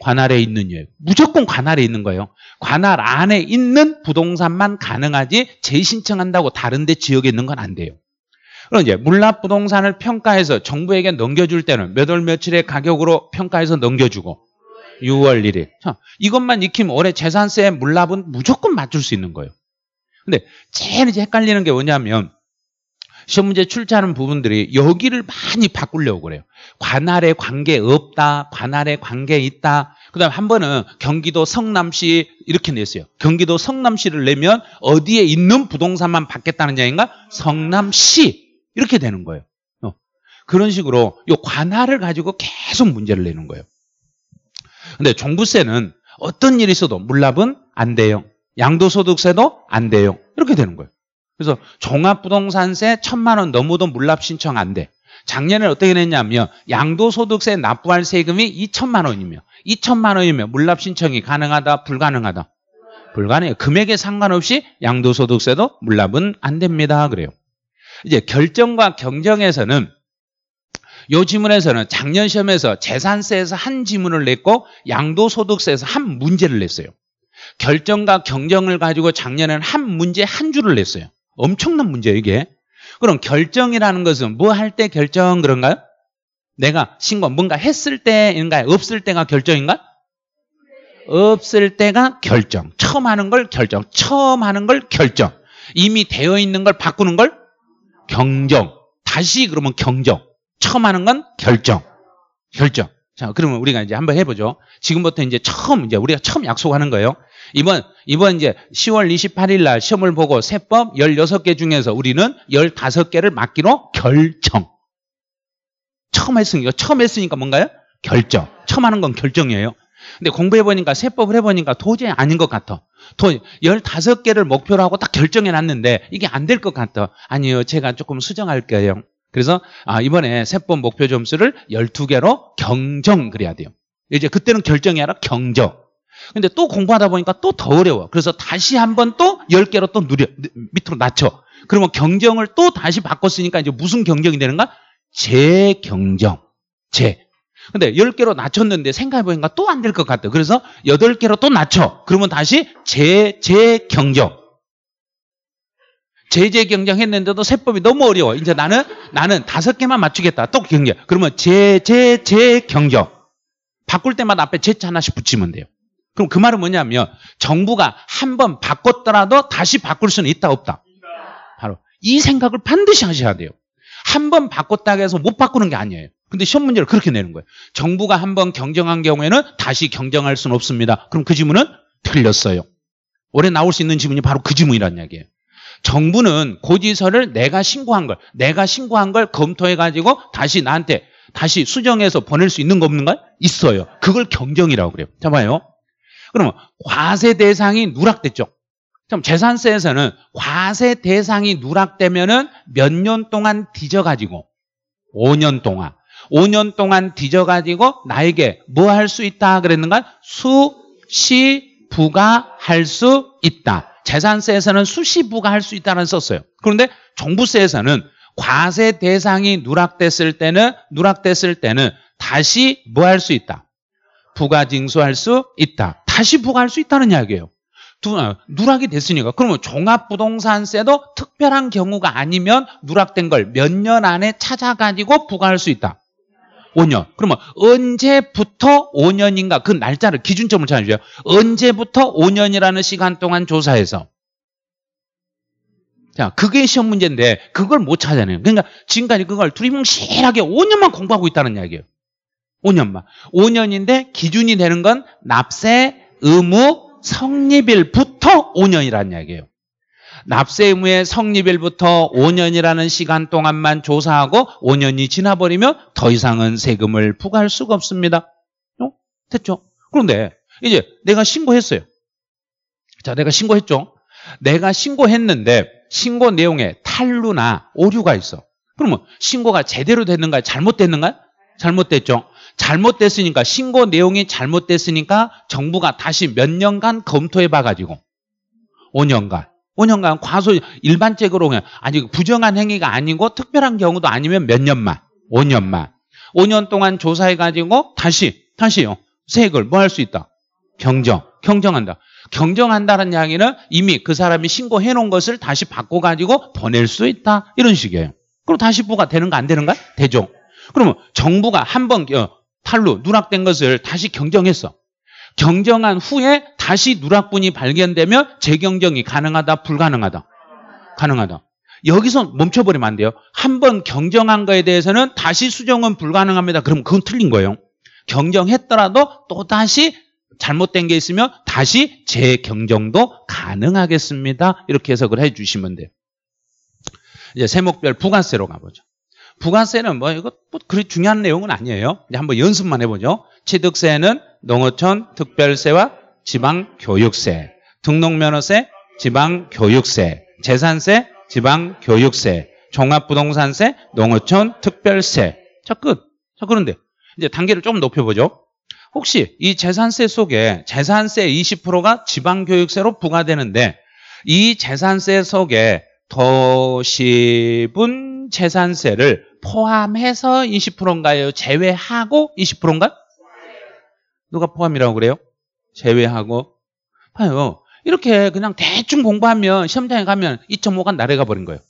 관할에 있는 이유. 예. 무조건 관할에 있는 거예요. 관할 안에 있는 부동산만 가능하지 재신청한다고 다른 데 지역에 있는 건 안 돼요. 그럼 이제 물납 부동산을 평가해서 정부에게 넘겨줄 때는 몇월 며칠의 가격으로 평가해서 넘겨주고 6월 1일. 이것만 익히면 올해 재산세 물납은 무조건 맞출 수 있는 거예요. 근데 제일 이제 헷갈리는 게 뭐냐면 시험 문제 출제하는 부분들이 여기를 많이 바꾸려고 그래요. 관할에 관계 없다, 관할에 관계 있다. 그다음 한 번은 경기도 성남시 이렇게 냈어요. 경기도 성남시를 내면 어디에 있는 부동산만 받겠다는 얘기인가? 성남시 이렇게 되는 거예요. 어. 그런 식으로 요 관할을 가지고 계속 문제를 내는 거예요. 근데 종부세는 어떤 일이 있어도 물납은 안 돼요. 양도소득세도 안 돼요. 이렇게 되는 거예요. 그래서 종합부동산세 천만 원 넘어도 물납 신청 안 돼. 작년에 어떻게 됐냐면 양도소득세 납부할 세금이 2천만 원이며 2천만 원이면 물납 신청이 가능하다 불가능하다 불가능해요. 금액에 상관없이 양도소득세도 물납은 안 됩니다. 그래요. 이제 결정과 경정에서는 요 지문에서는 작년 시험에서 재산세에서 한 지문을 냈고 양도소득세에서 한 문제를 냈어요. 결정과 경정을 가지고 작년에는 한 문제 한 줄을 냈어요. 엄청난 문제예요, 이게. 그럼 결정이라는 것은 뭐 할 때 결정 그런가요? 내가 신고 뭔가 했을 때인가요? 없을 때가 결정인가? 없을 때가 결정. 처음 하는 걸 결정. 처음 하는 걸 결정. 이미 되어 있는 걸 바꾸는 걸 경정. 다시 그러면 경정. 처음 하는 건 결정. 결정. 자, 그러면 우리가 이제 한번 해보죠. 지금부터 이제 처음, 이제 우리가 처음 약속하는 거예요. 이번, 이번 이제 10월 28일 날 시험을 보고 세법 16개 중에서 우리는 15개를 맡기로 결정. 처음 했으니까, 처음 했으니까 뭔가요? 결정. 처음 하는 건 결정이에요. 근데 공부해보니까 세법을 해보니까 도저히 아닌 것 같아. 도 15개를 목표로 하고 딱 결정해놨는데 이게 안 될 것 같아. 아니요, 제가 조금 수정할게요. 그래서 아 이번에 세법 목표 점수를 12개로 경정 그래야 돼요. 이제 그때는 결정이 아니라 경정. 근데 또 공부하다 보니까 또 더 어려워. 그래서 다시 한번 또 10개로 또 누려 밑으로 낮춰. 그러면 경정을 또 다시 바꿨으니까 이제 무슨 경정이 되는가? 재경정. 재. 근데 10개로 낮췄는데 생각해보니까 또 안 될 것 같아. 그래서 8개로 또 낮춰. 그러면 다시 재, 재경정. 제재 경쟁했는데도 세법이 너무 어려워. 이제 나는 나는 다섯 개만 맞추겠다. 또 경쟁. 그러면 제제 제 경쟁. 바꿀 때마다 앞에 제자 하나씩 붙이면 돼요. 그럼 그 말은 뭐냐면 정부가 한 번 바꿨더라도 다시 바꿀 수는 있다 없다. 바로 이 생각을 반드시 하셔야 돼요. 한 번 바꿨다고 해서 못 바꾸는 게 아니에요. 근데 시험 문제를 그렇게 내는 거예요. 정부가 한 번 경정한 경우에는 다시 경정할 수는 없습니다. 그럼 그질문은 틀렸어요. 올해 나올 수 있는 질문이 바로 그질문이란 이야기예요. 정부는 고지서를 내가 신고한 걸, 내가 신고한 걸 검토해가지고 다시 나한테 다시 수정해서 보낼 수 있는 거 없는가? 있어요. 그걸 경정이라고 그래요. 자, 봐요. 그러면 과세 대상이 누락됐죠. 그럼 재산세에서는 과세 대상이 누락되면은 몇 년 동안 뒤져가지고 5년 동안 5년 동안 뒤져가지고 나에게 뭐 할 수 있다 그랬는가? 수, 시, 부가 할 수 있다. 재산세에서는 수시부가 할 수 있다는 썼어요. 그런데 종부세에서는 과세 대상이 누락됐을 때는 누락됐을 때는 다시 뭐 할 수 있다. 부가 징수할 수 있다. 다시 부과할 수 있다는 이야기예요. 아, 누락이 됐으니까 그러면 종합부동산세도 특별한 경우가 아니면 누락된 걸 몇 년 안에 찾아가지고 부과할 수 있다. 5년. 그러면 언제부터 5년인가 그 날짜를 기준점을 찾아주세요. 언제부터 5년이라는 시간 동안 조사해서 자, 그게 시험 문제인데 그걸 못 찾아내요. 그러니까 지금까지 그걸 두리뭉실하게 5년만 공부하고 있다는 이야기예요. 5년만. 5년인데 기준이 되는 건 납세, 의무, 성립일부터 5년이라는 이야기예요. 납세 의무의 성립일부터 5년이라는 시간 동안만 조사하고 5년이 지나버리면 더 이상은 세금을 부과할 수가 없습니다. 어? 됐죠? 그런데 이제 내가 신고했어요. 자, 내가 신고했죠? 내가 신고했는데 신고 내용에 탈루나 오류가 있어. 그러면 신고가 제대로 됐는가요? 잘못됐는가요? 잘못됐죠? 잘못됐으니까 신고 내용이 잘못됐으니까 정부가 다시 몇 년간 검토해 봐가지고 5년간 5년간 과소 일반적으로 그냥 아니 부정한 행위가 아니고 특별한 경우도 아니면 몇 년만 5년만 5년 동안 조사해 가지고 다시 다시요 세액을 뭐 할 수 있다 경정 경정한다 경정한다는 이야기는 이미 그 사람이 신고해 놓은 것을 다시 바꿔 가지고 보낼 수 있다 이런 식이에요 그럼 다시 부가 되는가 안 되는가 대종 그러면 정부가 한번 어, 탈루 누락된 것을 다시 경정했어 경정한 후에 다시 누락분이 발견되면 재경정이 가능하다, 불가능하다? 가능하다. 여기서 멈춰버리면 안 돼요. 한번 경정한 거에 대해서는 다시 수정은 불가능합니다. 그럼 그건 틀린 거예요. 경정했더라도 또다시 잘못된 게 있으면 다시 재경정도 가능하겠습니다. 이렇게 해석을 해 주시면 돼요. 이제 세목별 부가세로 가보죠. 부가세는 뭐 이거 뭐 그리 중요한 내용은 아니에요. 이제 한번 연습만 해보죠. 취득세는 농어촌 특별세와 지방교육세, 등록면허세, 지방교육세, 재산세, 지방교육세, 종합부동산세, 농어촌 특별세. 자, 끝. 자, 그런데 이제 단계를 조금 높여보죠. 혹시 이 재산세 속에 재산세 20%가 지방교육세로 부과되는데 이 재산세 속에 도시분 재산세를 포함해서 20%인가요? 제외하고 20%인가요? 누가 포함이라고 그래요? 제외하고 봐요. 이렇게 그냥 대충 공부하면 시험장에 가면 2.5가 날아가 버린 거예요.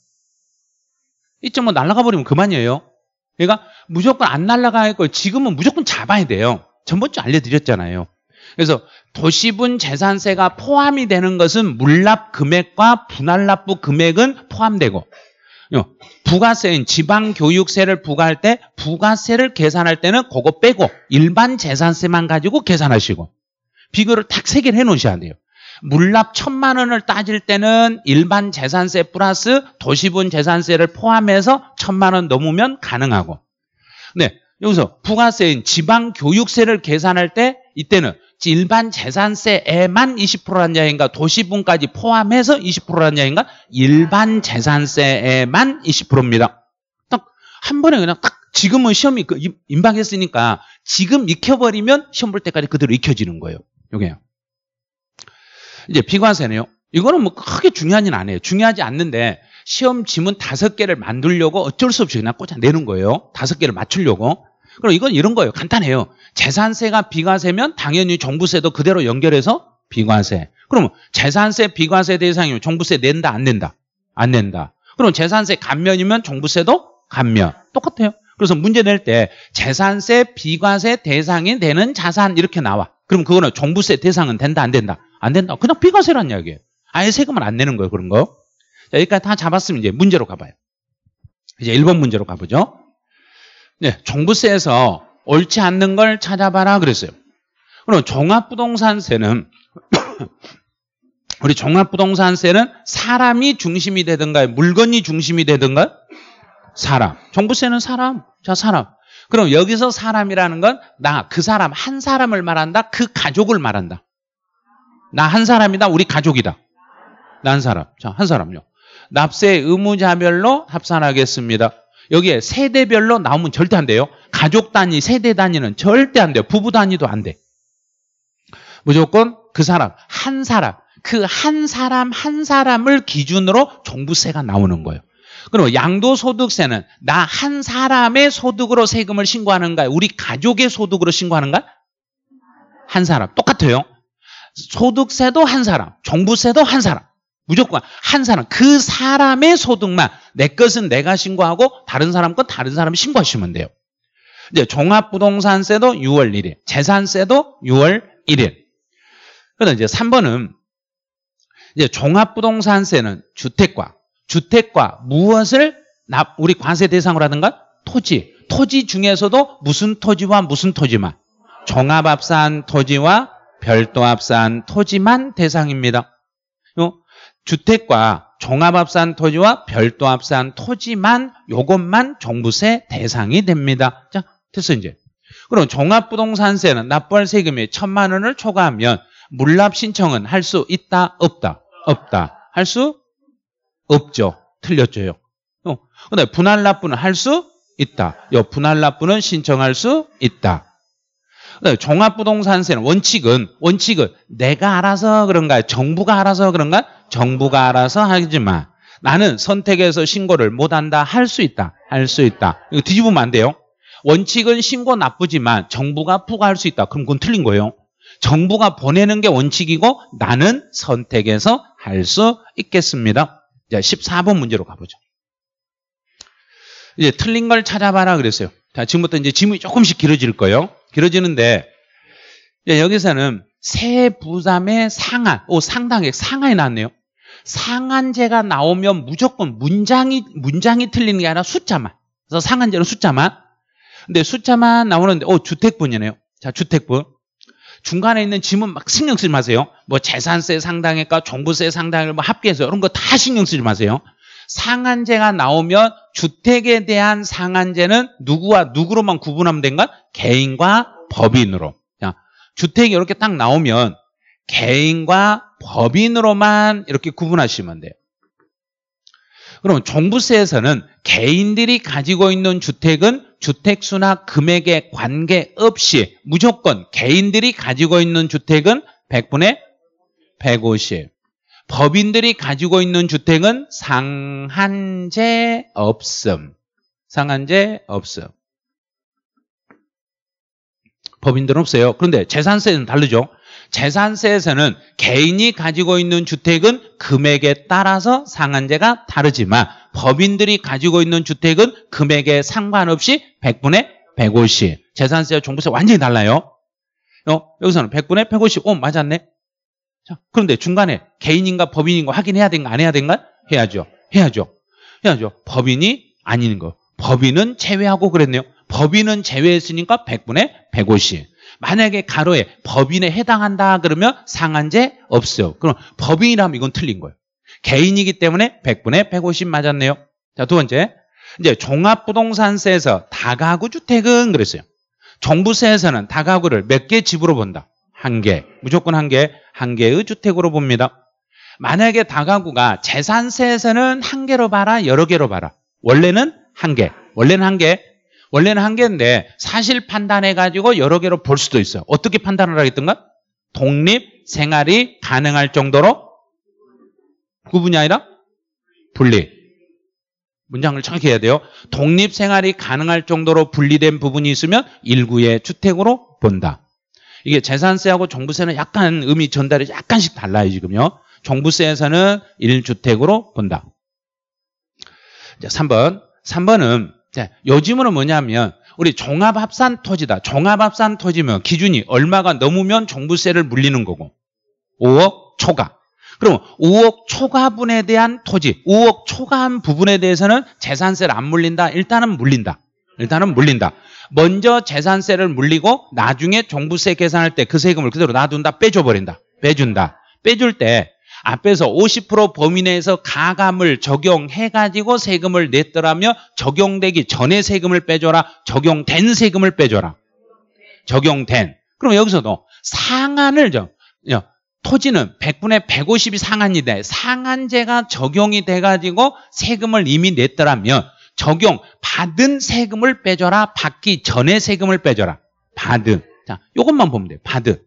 2.5 날아가 버리면 그만이에요. 그러니까 무조건 안 날아갈 걸 지금은 무조건 잡아야 돼요. 전번주 알려드렸잖아요. 그래서 도시분 재산세가 포함이 되는 것은 물납 금액과 분할납부 금액은 포함되고 부가세인 지방교육세를 부과할 때 부가세를 계산할 때는 그거 빼고 일반 재산세만 가지고 계산하시고 비교를 딱세 개를 해놓으셔야 돼요. 물납 천만 원을 따질 때는 일반 재산세 플러스 도시분 재산세를 포함해서 천만 원 넘으면 가능하고 네 여기서 부가세인 지방교육세를 계산할 때 이때는 일반 재산세에만 20%란 이 야인가 도시분까지 포함해서 20%란 이 야인가 일반 재산세에만 20%입니다. 딱 한 번에 그냥 딱 지금은 시험이 그 임박했으니까 지금 익혀버리면 시험 볼 때까지 그대로 익혀지는 거예요. 요게요. 이제 비과세네요. 이거는 뭐 크게 중요하진 않아요. 중요하지 않는데 시험 지문 다섯 개를 만들려고 어쩔 수 없이 그냥 꽂아내는 거예요. 다섯 개를 맞추려고. 그럼 이건 이런 거예요. 간단해요. 재산세가 비과세면 당연히 종부세도 그대로 연결해서 비과세. 그럼 재산세 비과세 대상이면 종부세 낸다 안 낸다? 안 낸다. 그럼 재산세 감면이면 종부세도 감면. 똑같아요. 그래서 문제 낼 때 재산세 비과세 대상이 되는 자산 이렇게 나와. 그럼 그거는 종부세 대상은 된다 안 된다? 안 된다. 그냥 비과세란 이야기예요. 아예 세금을 안 내는 거예요. 그런 거. 자, 여기까지 다 잡았으면 이제 문제로 가봐요. 이제 1번 문제로 가보죠. 네, 종부세에서 옳지 않는 걸 찾아봐라 그랬어요. 그럼 종합부동산세는 우리 종합부동산세는 사람이 중심이 되든가 물건이 중심이 되든가 사람. 종부세는 사람. 자, 사람. 그럼 여기서 사람이라는 건 나 그 사람 한 사람을 말한다. 그 가족을 말한다. 나 한 사람이다. 우리 가족이다. 난 사람. 자, 한 사람요. 납세 의무자별로 합산하겠습니다. 여기에 세대별로 나오면 절대 안 돼요. 가족 단위, 세대 단위는 절대 안 돼요. 부부 단위도 안 돼. 무조건 그 사람, 한 사람, 그 한 사람 한 사람을 기준으로 종부세가 나오는 거예요. 그럼 양도소득세는 나 한 사람의 소득으로 세금을 신고하는가? 요 우리 가족의 소득으로 신고하는가? 한 사람. 똑같아요. 소득세도 한 사람, 종부세도 한 사람. 무조건 한 사람 그 사람의 소득만 내 것은 내가 신고하고 다른 사람 건 다른 사람이 신고하시면 돼요. 이제 종합부동산세도 6월 1일, 재산세도 6월 1일. 그다음 이제 3번은 이제 종합부동산세는 주택과 주택과 무엇을 우리 과세 대상으로 하든가 토지, 토지 중에서도 무슨 토지와 무슨 토지만 종합합산 토지와 별도합산 토지만 대상입니다. 어? 주택과 종합합산 토지와 별도 합산 토지만 요것만 종부세 대상이 됩니다. 자, 됐어 이제. 그럼 종합부동산세는 납부할 세금이 천만 원을 초과하면 물납 신청은 할 수 있다, 없다, 없다. 할 수 없죠. 틀렸죠요. 어. 근데 분할 납부는 할 수 있다. 요 분할 납부는 신청할 수 있다. 네, 종합부동산세는 원칙은 원칙은 내가 알아서 그런가 요 정부가 알아서 그런가 정부가 알아서 하지만 나는 선택해서 신고를 못한다 할 수 있다 할 수 있다 이거 뒤집으면 안 돼요 원칙은 신고 나쁘지만 정부가 부과할 수 있다 그럼 그건 틀린 거예요 정부가 보내는 게 원칙이고 나는 선택해서 할 수 있겠습니다 자 14번 문제로 가보죠 이제 틀린 걸 찾아봐라 그랬어요 자 지금부터 이제 지문이 조금씩 길어질 거예요 길어지는데 여기서는 세 부담의 상한, 오 상당액 상한이 나왔네요. 상한제가 나오면 무조건 문장이 문장이 틀리는 게 아니라 숫자만. 그래서 상한제는 숫자만. 근데 숫자만 나오는데 오 주택분이네요. 자 주택분. 중간에 있는 지문 막 신경 쓰지 마세요. 뭐 재산세 상당액과 종부세 상당액을 뭐 합계해서 이런 거 다 신경 쓰지 마세요. 상한제가 나오면 주택에 대한 상한제는 누구와 누구로만 구분하면 된가? 개인과 법인으로. 자, 주택이 이렇게 딱 나오면 개인과 법인으로만 이렇게 구분하시면 돼요. 그럼 종부세에서는 개인들이 가지고 있는 주택은 주택수나 금액에 관계없이 무조건 개인들이 가지고 있는 주택은 100분의 150. 법인들이 가지고 있는 주택은 상한제 없음. 상한제 없음. 법인들은 없어요. 그런데 재산세는 다르죠. 재산세에서는 개인이 가지고 있는 주택은 금액에 따라서 상한제가 다르지만 법인들이 가지고 있는 주택은 금액에 상관없이 100분의 150. 재산세와 종부세 완전히 달라요. 어, 여기서는 100분의 150. 오, 맞았네. 자, 그런데 중간에 개인인가 법인인가 확인해야 된가 안 해야 된가? 해야죠. 해야죠. 해야죠. 법인이 아닌 거. 법인은 제외하고 그랬네요. 법인은 제외했으니까 100분의 150. 만약에 가로에 법인에 해당한다 그러면 상한제 없어요. 그럼 법인이라면 이건 틀린 거예요. 개인이기 때문에 100분의 150 맞았네요. 자, 두 번째. 이제 종합부동산세에서 다가구 주택은 그랬어요. 종부세에서는 다가구를 몇 개 집으로 본다. 한 개, 무조건 한 개, 한 개의 주택으로 봅니다. 만약에 다가구가 재산세에서는 한 개로 봐라, 여러 개로 봐라. 원래는 한 개, 원래는 한 개, 원래는 한 개인데 사실 판단해가지고 여러 개로 볼 수도 있어요. 어떻게 판단을 하겠던가? 독립 생활이 가능할 정도로 구분이 아니라 분리. 문장을 정확히 해야 돼요. 독립 생활이 가능할 정도로 분리된 부분이 있으면 일구의 주택으로 본다. 이게 재산세하고 종부세는 약간 의미 전달이 약간씩 달라요, 지금요. 종부세에서는 1주택으로 본다. 자, 3번. 3번은 자, 요즘으로 뭐냐면 우리 종합합산 토지다. 종합합산 토지면 기준이 얼마가 넘으면 종부세를 물리는 거고 5억 초과. 그럼 5억 초과분에 대한 토지, 5억 초과한 부분에 대해서는 재산세를 안 물린다. 일단은 물린다. 일단은 물린다. 먼저 재산세를 물리고 나중에 종부세 계산할 때 그 세금을 그대로 놔둔다 빼줘버린다 빼준다 빼줄 때 앞에서 50% 범위 내에서 가감을 적용해가지고 세금을 냈더라며 적용되기 전에 세금을 빼줘라 적용된 세금을 빼줘라 적용된 그럼 여기서도 상한을 저, 토지는 100분의 150이 상한이 돼 상한제가 적용이 돼가지고 세금을 이미 냈더라면 적용, 받은 세금을 빼줘라. 받기 전에 세금을 빼줘라. 받은. 자, 이것만 보면 돼요. 받은.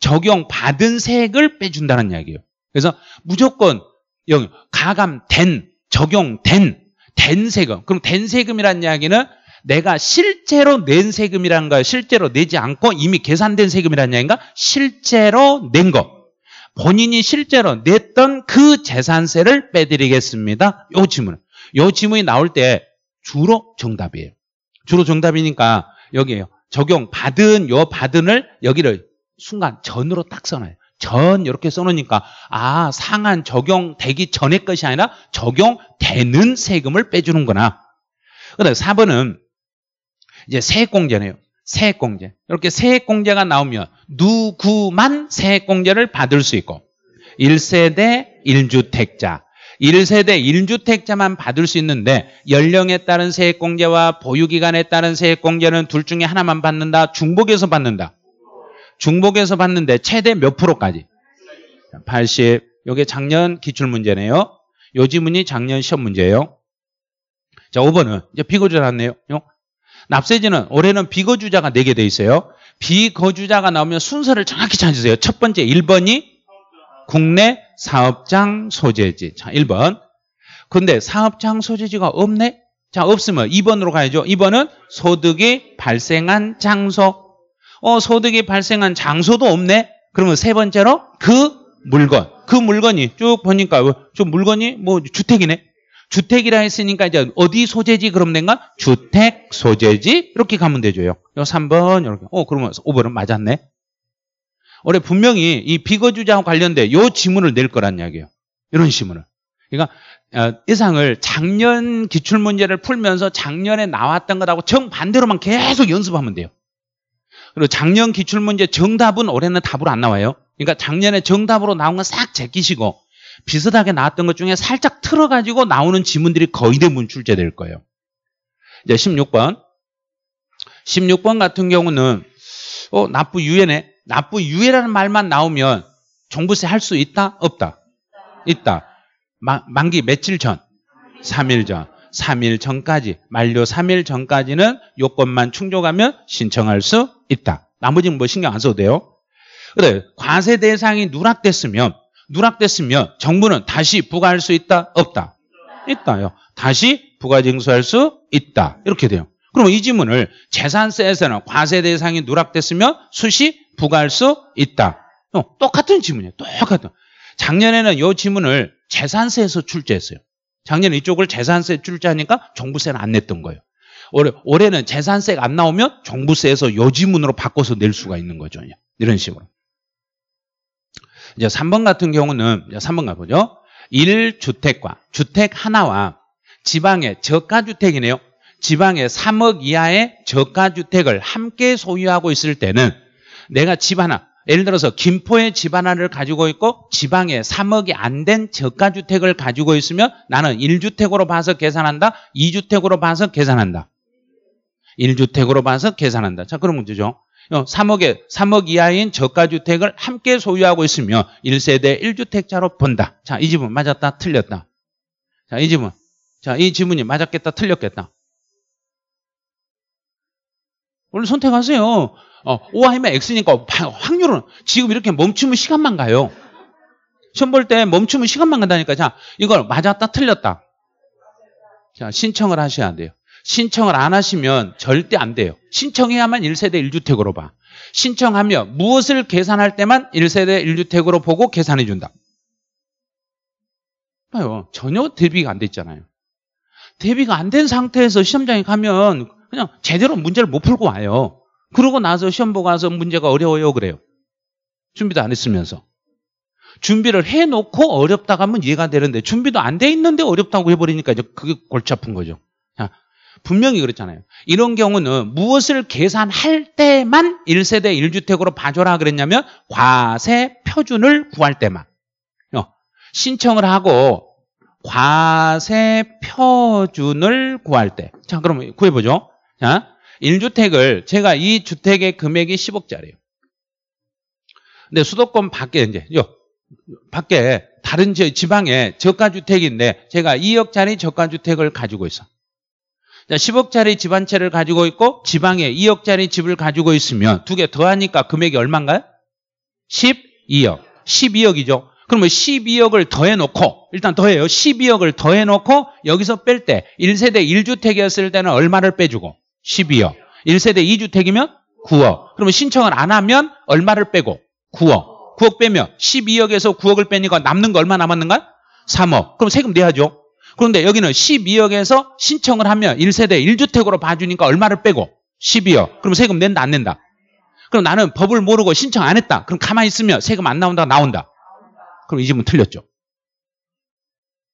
적용, 받은 세액을 빼준다는 이야기예요. 그래서 무조건 여기 가감된, 적용된, 된 세금. 그럼 된 세금이라는 이야기는 내가 실제로 낸 세금이란 거예요. 실제로 내지 않고 이미 계산된 세금이라는 이야기인가? 실제로 낸 거. 본인이 실제로 냈던 그 재산세를 빼드리겠습니다. 요질문요질문이 나올 때 주로 정답이에요. 주로 정답이니까 여기에요. 적용 받은 요 받은을 여기를 순간 전으로 딱 써놔요. 전 이렇게 써놓으니까 아 상한 적용되기 전의 것이 아니라 적용되는 세금을 빼주는구나. 그다음 4번은 이제 세액공제네요. 세액공제. 이렇게 세액공제가 나오면 누구만 세액공제를 받을 수 있고 1세대 1주택자 1세대 1주택자만 받을 수 있는데 연령에 따른 세액공제와 보유기간에 따른 세액공제는 둘 중에 하나만 받는다. 중복에서 받는다. 중복에서 받는데 최대 몇 프로까지? 80. 요게 작년 기출문제네요. 요 지문이 작년 시험 문제예요. 자, 5번은 이제 비거주 자났네요 납세지는 올해는 비거주자가 4개 돼 있어요. 비거주자가 나오면 순서를 정확히 찾으세요. 첫 번째 1번이 국내 사업장 소재지. 자, 1번. 근데 사업장 소재지가 없네? 자, 없으면 2번으로 가야죠. 2번은 소득이 발생한 장소. 어, 소득이 발생한 장소도 없네? 그러면 세 번째로 그 물건. 그 물건이 쭉 보니까 뭐, 좀 물건이 뭐 주택이네. 주택이라 했으니까 이제 어디 소재지 그럼 된가? 주택 소재지 이렇게 가면 되죠. 요 3번 이렇게. 어 그러면 5번은 맞았네. 올해 분명히 이 비거주자와 관련된 요 지문을 낼 거란 이야기예요. 이런 지문을. 그러니까 예상을 어, 작년 기출문제를 풀면서 작년에 나왔던 것하고 정반대로만 계속 연습하면 돼요. 그리고 작년 기출문제 정답은 올해는 답으로 안 나와요. 그러니까 작년에 정답으로 나온 건 싹 제끼시고 비슷하게 나왔던 것 중에 살짝 틀어가지고 나오는 지문들이 거의 대부분 출제될 거예요. 이제 16번. 16번 같은 경우는 어, 납부 유예네. 납부 유예라는 말만 나오면 종부세 할 수 있다? 없다? 있다. 마, 만기 며칠 전? 3일 전. 3일 전까지, 만료 3일 전까지는 요건만 충족하면 신청할 수 있다. 나머지는 뭐 신경 안 써도 돼요. 그래, 과세 대상이 누락됐으면, 누락됐으면 정부는 다시 부과할 수 있다? 없다? 있다요. 다시 부과 징수할 수 있다. 이렇게 돼요. 그럼 이 지문을 재산세에서는 과세 대상이 누락됐으면 수시 부과할 수 있다. 어, 똑같은 지문이에요. 똑같은. 작년에는 이 지문을 재산세에서 출제했어요. 작년에 이쪽을 재산세 출제하니까 종부세는안 냈던 거예요. 올해, 올해는 재산세가 안 나오면 종부세에서요 지문으로 바꿔서 낼 수가 있는 거죠. 이런 식으로. 이제 3번 같은 경우는, 3번 가보죠. 1주택과 주택 하나와 지방의 저가주택이네요. 지방에 3억 이하의 저가주택을 함께 소유하고 있을 때는 내가 집 하나, 예를 들어서 김포에 집 하나를 가지고 있고 지방에 3억이 안 된 저가주택을 가지고 있으면 나는 1주택으로 봐서 계산한다, 2주택으로 봐서 계산한다. 1주택으로 봐서 계산한다. 자, 그런 문제죠. 3억에 어, 3억 이하인 저가주택을 함께 소유하고 있으면 1세대 1주택자로 본다. 자, 이 집은 맞았다, 틀렸다. 자, 이 집은 자, 이 지문이 맞았겠다, 틀렸겠다. 오늘 선택하세요. 어, O하면 X니까 확률은 지금 이렇게 멈추면 시간만 가요. 시험 볼 때 멈추면 시간만 간다니까. 자, 이걸 맞았다, 틀렸다. 자, 신청을 하셔야 돼요. 신청을 안 하시면 절대 안 돼요. 신청해야만 1세대 1주택으로 봐. 신청하며 무엇을 계산할 때만 1세대 1주택으로 보고 계산해 준다. 봐요. 전혀 대비가 안돼 있잖아요. 대비가 안 된 상태에서 시험장에 가면 그냥 제대로 문제를 못 풀고 와요. 그러고 나서 시험 보고 와서 문제가 어려워요 그래요. 준비도 안 했으면서. 준비를 해놓고 어렵다고 하면 이해가 되는데 준비도 안 돼 있는데 어렵다고 해버리니까 이제 그게 골치 아픈 거죠. 분명히 그렇잖아요. 이런 경우는 무엇을 계산할 때만 1세대 1주택으로 봐줘라 그랬냐면 과세 표준을 구할 때만 어, 신청을 하고 과세 표준을 구할 때. 자, 그럼 구해보죠. 어? 1주택을 제가 이 주택의 금액이 10억짜리예요. 근데 수도권 밖에 이제 요 밖에 다른 지역 지방에 저가 주택인데 제가 2억짜리 저가 주택을 가지고 있어. 10억짜리 집 한 채를 가지고 있고 지방에 2억짜리 집을 가지고 있으면 두 개 더하니까 금액이 얼마인가요? 12억. 12억이죠. 그러면 12억을 더해놓고 일단 더해요. 12억을 더해놓고 여기서 뺄 때 1세대 1주택이었을 때는 얼마를 빼주고 12억. 1세대 2주택이면 9억. 그러면 신청을 안 하면 얼마를 빼고? 9억. 9억 빼면 12억에서 9억을 빼니까 남는 거 얼마 남았는가? 3억. 그럼 세금 내야죠. 그런데 여기는 12억에서 신청을 하면 1세대 1주택으로 봐주니까 얼마를 빼고? 12억. 그럼 세금 낸다, 안 낸다? 그럼 나는 법을 모르고 신청 안 했다. 그럼 가만히 있으면 세금 안 나온다, 나온다. 그럼 이 질문 틀렸죠.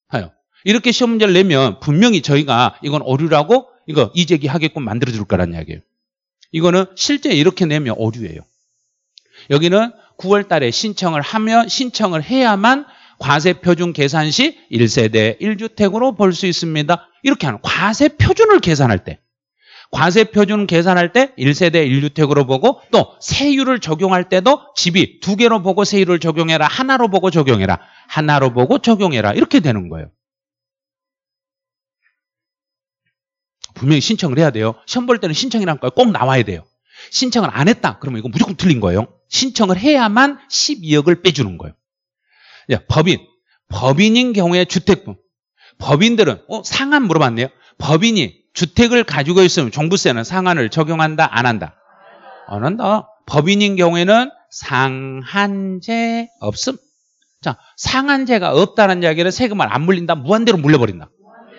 하요. 이렇게 시험 문제를 내면 분명히 저희가 이건 오류라고 이거 이재기 하게끔 만들어줄 거란 이야기예요. 이거는 실제 이렇게 내면 오류예요. 여기는 9월 달에 신청을 하면 신청을 해야만 과세 표준 계산 시 1세대 1주택으로 볼 수 있습니다. 이렇게 하는 과세 표준을 계산할 때 과세 표준 계산할 때 1세대 1주택으로 보고 또 세율을 적용할 때도 집이 두 개로 보고 세율을 적용해라 하나로 보고 적용해라 하나로 보고 적용해라 이렇게 되는 거예요. 분명히 신청을 해야 돼요. 시험 볼 때는 신청이란 걸 꼭 나와야 돼요. 신청을 안 했다. 그러면 이거 무조건 틀린 거예요. 신청을 해야만 12억을 빼주는 거예요. 야, 법인. 법인인 경우에 주택부. 법인들은 어, 상한 물어봤네요. 법인이 주택을 가지고 있으면 종부세는 상한을 적용한다, 안 한다? 안 한다. 법인인 경우에는 상한제 없음. 자, 상한제가 없다는 이야기는 세금을 안 물린다, 무한대로 물려버린다.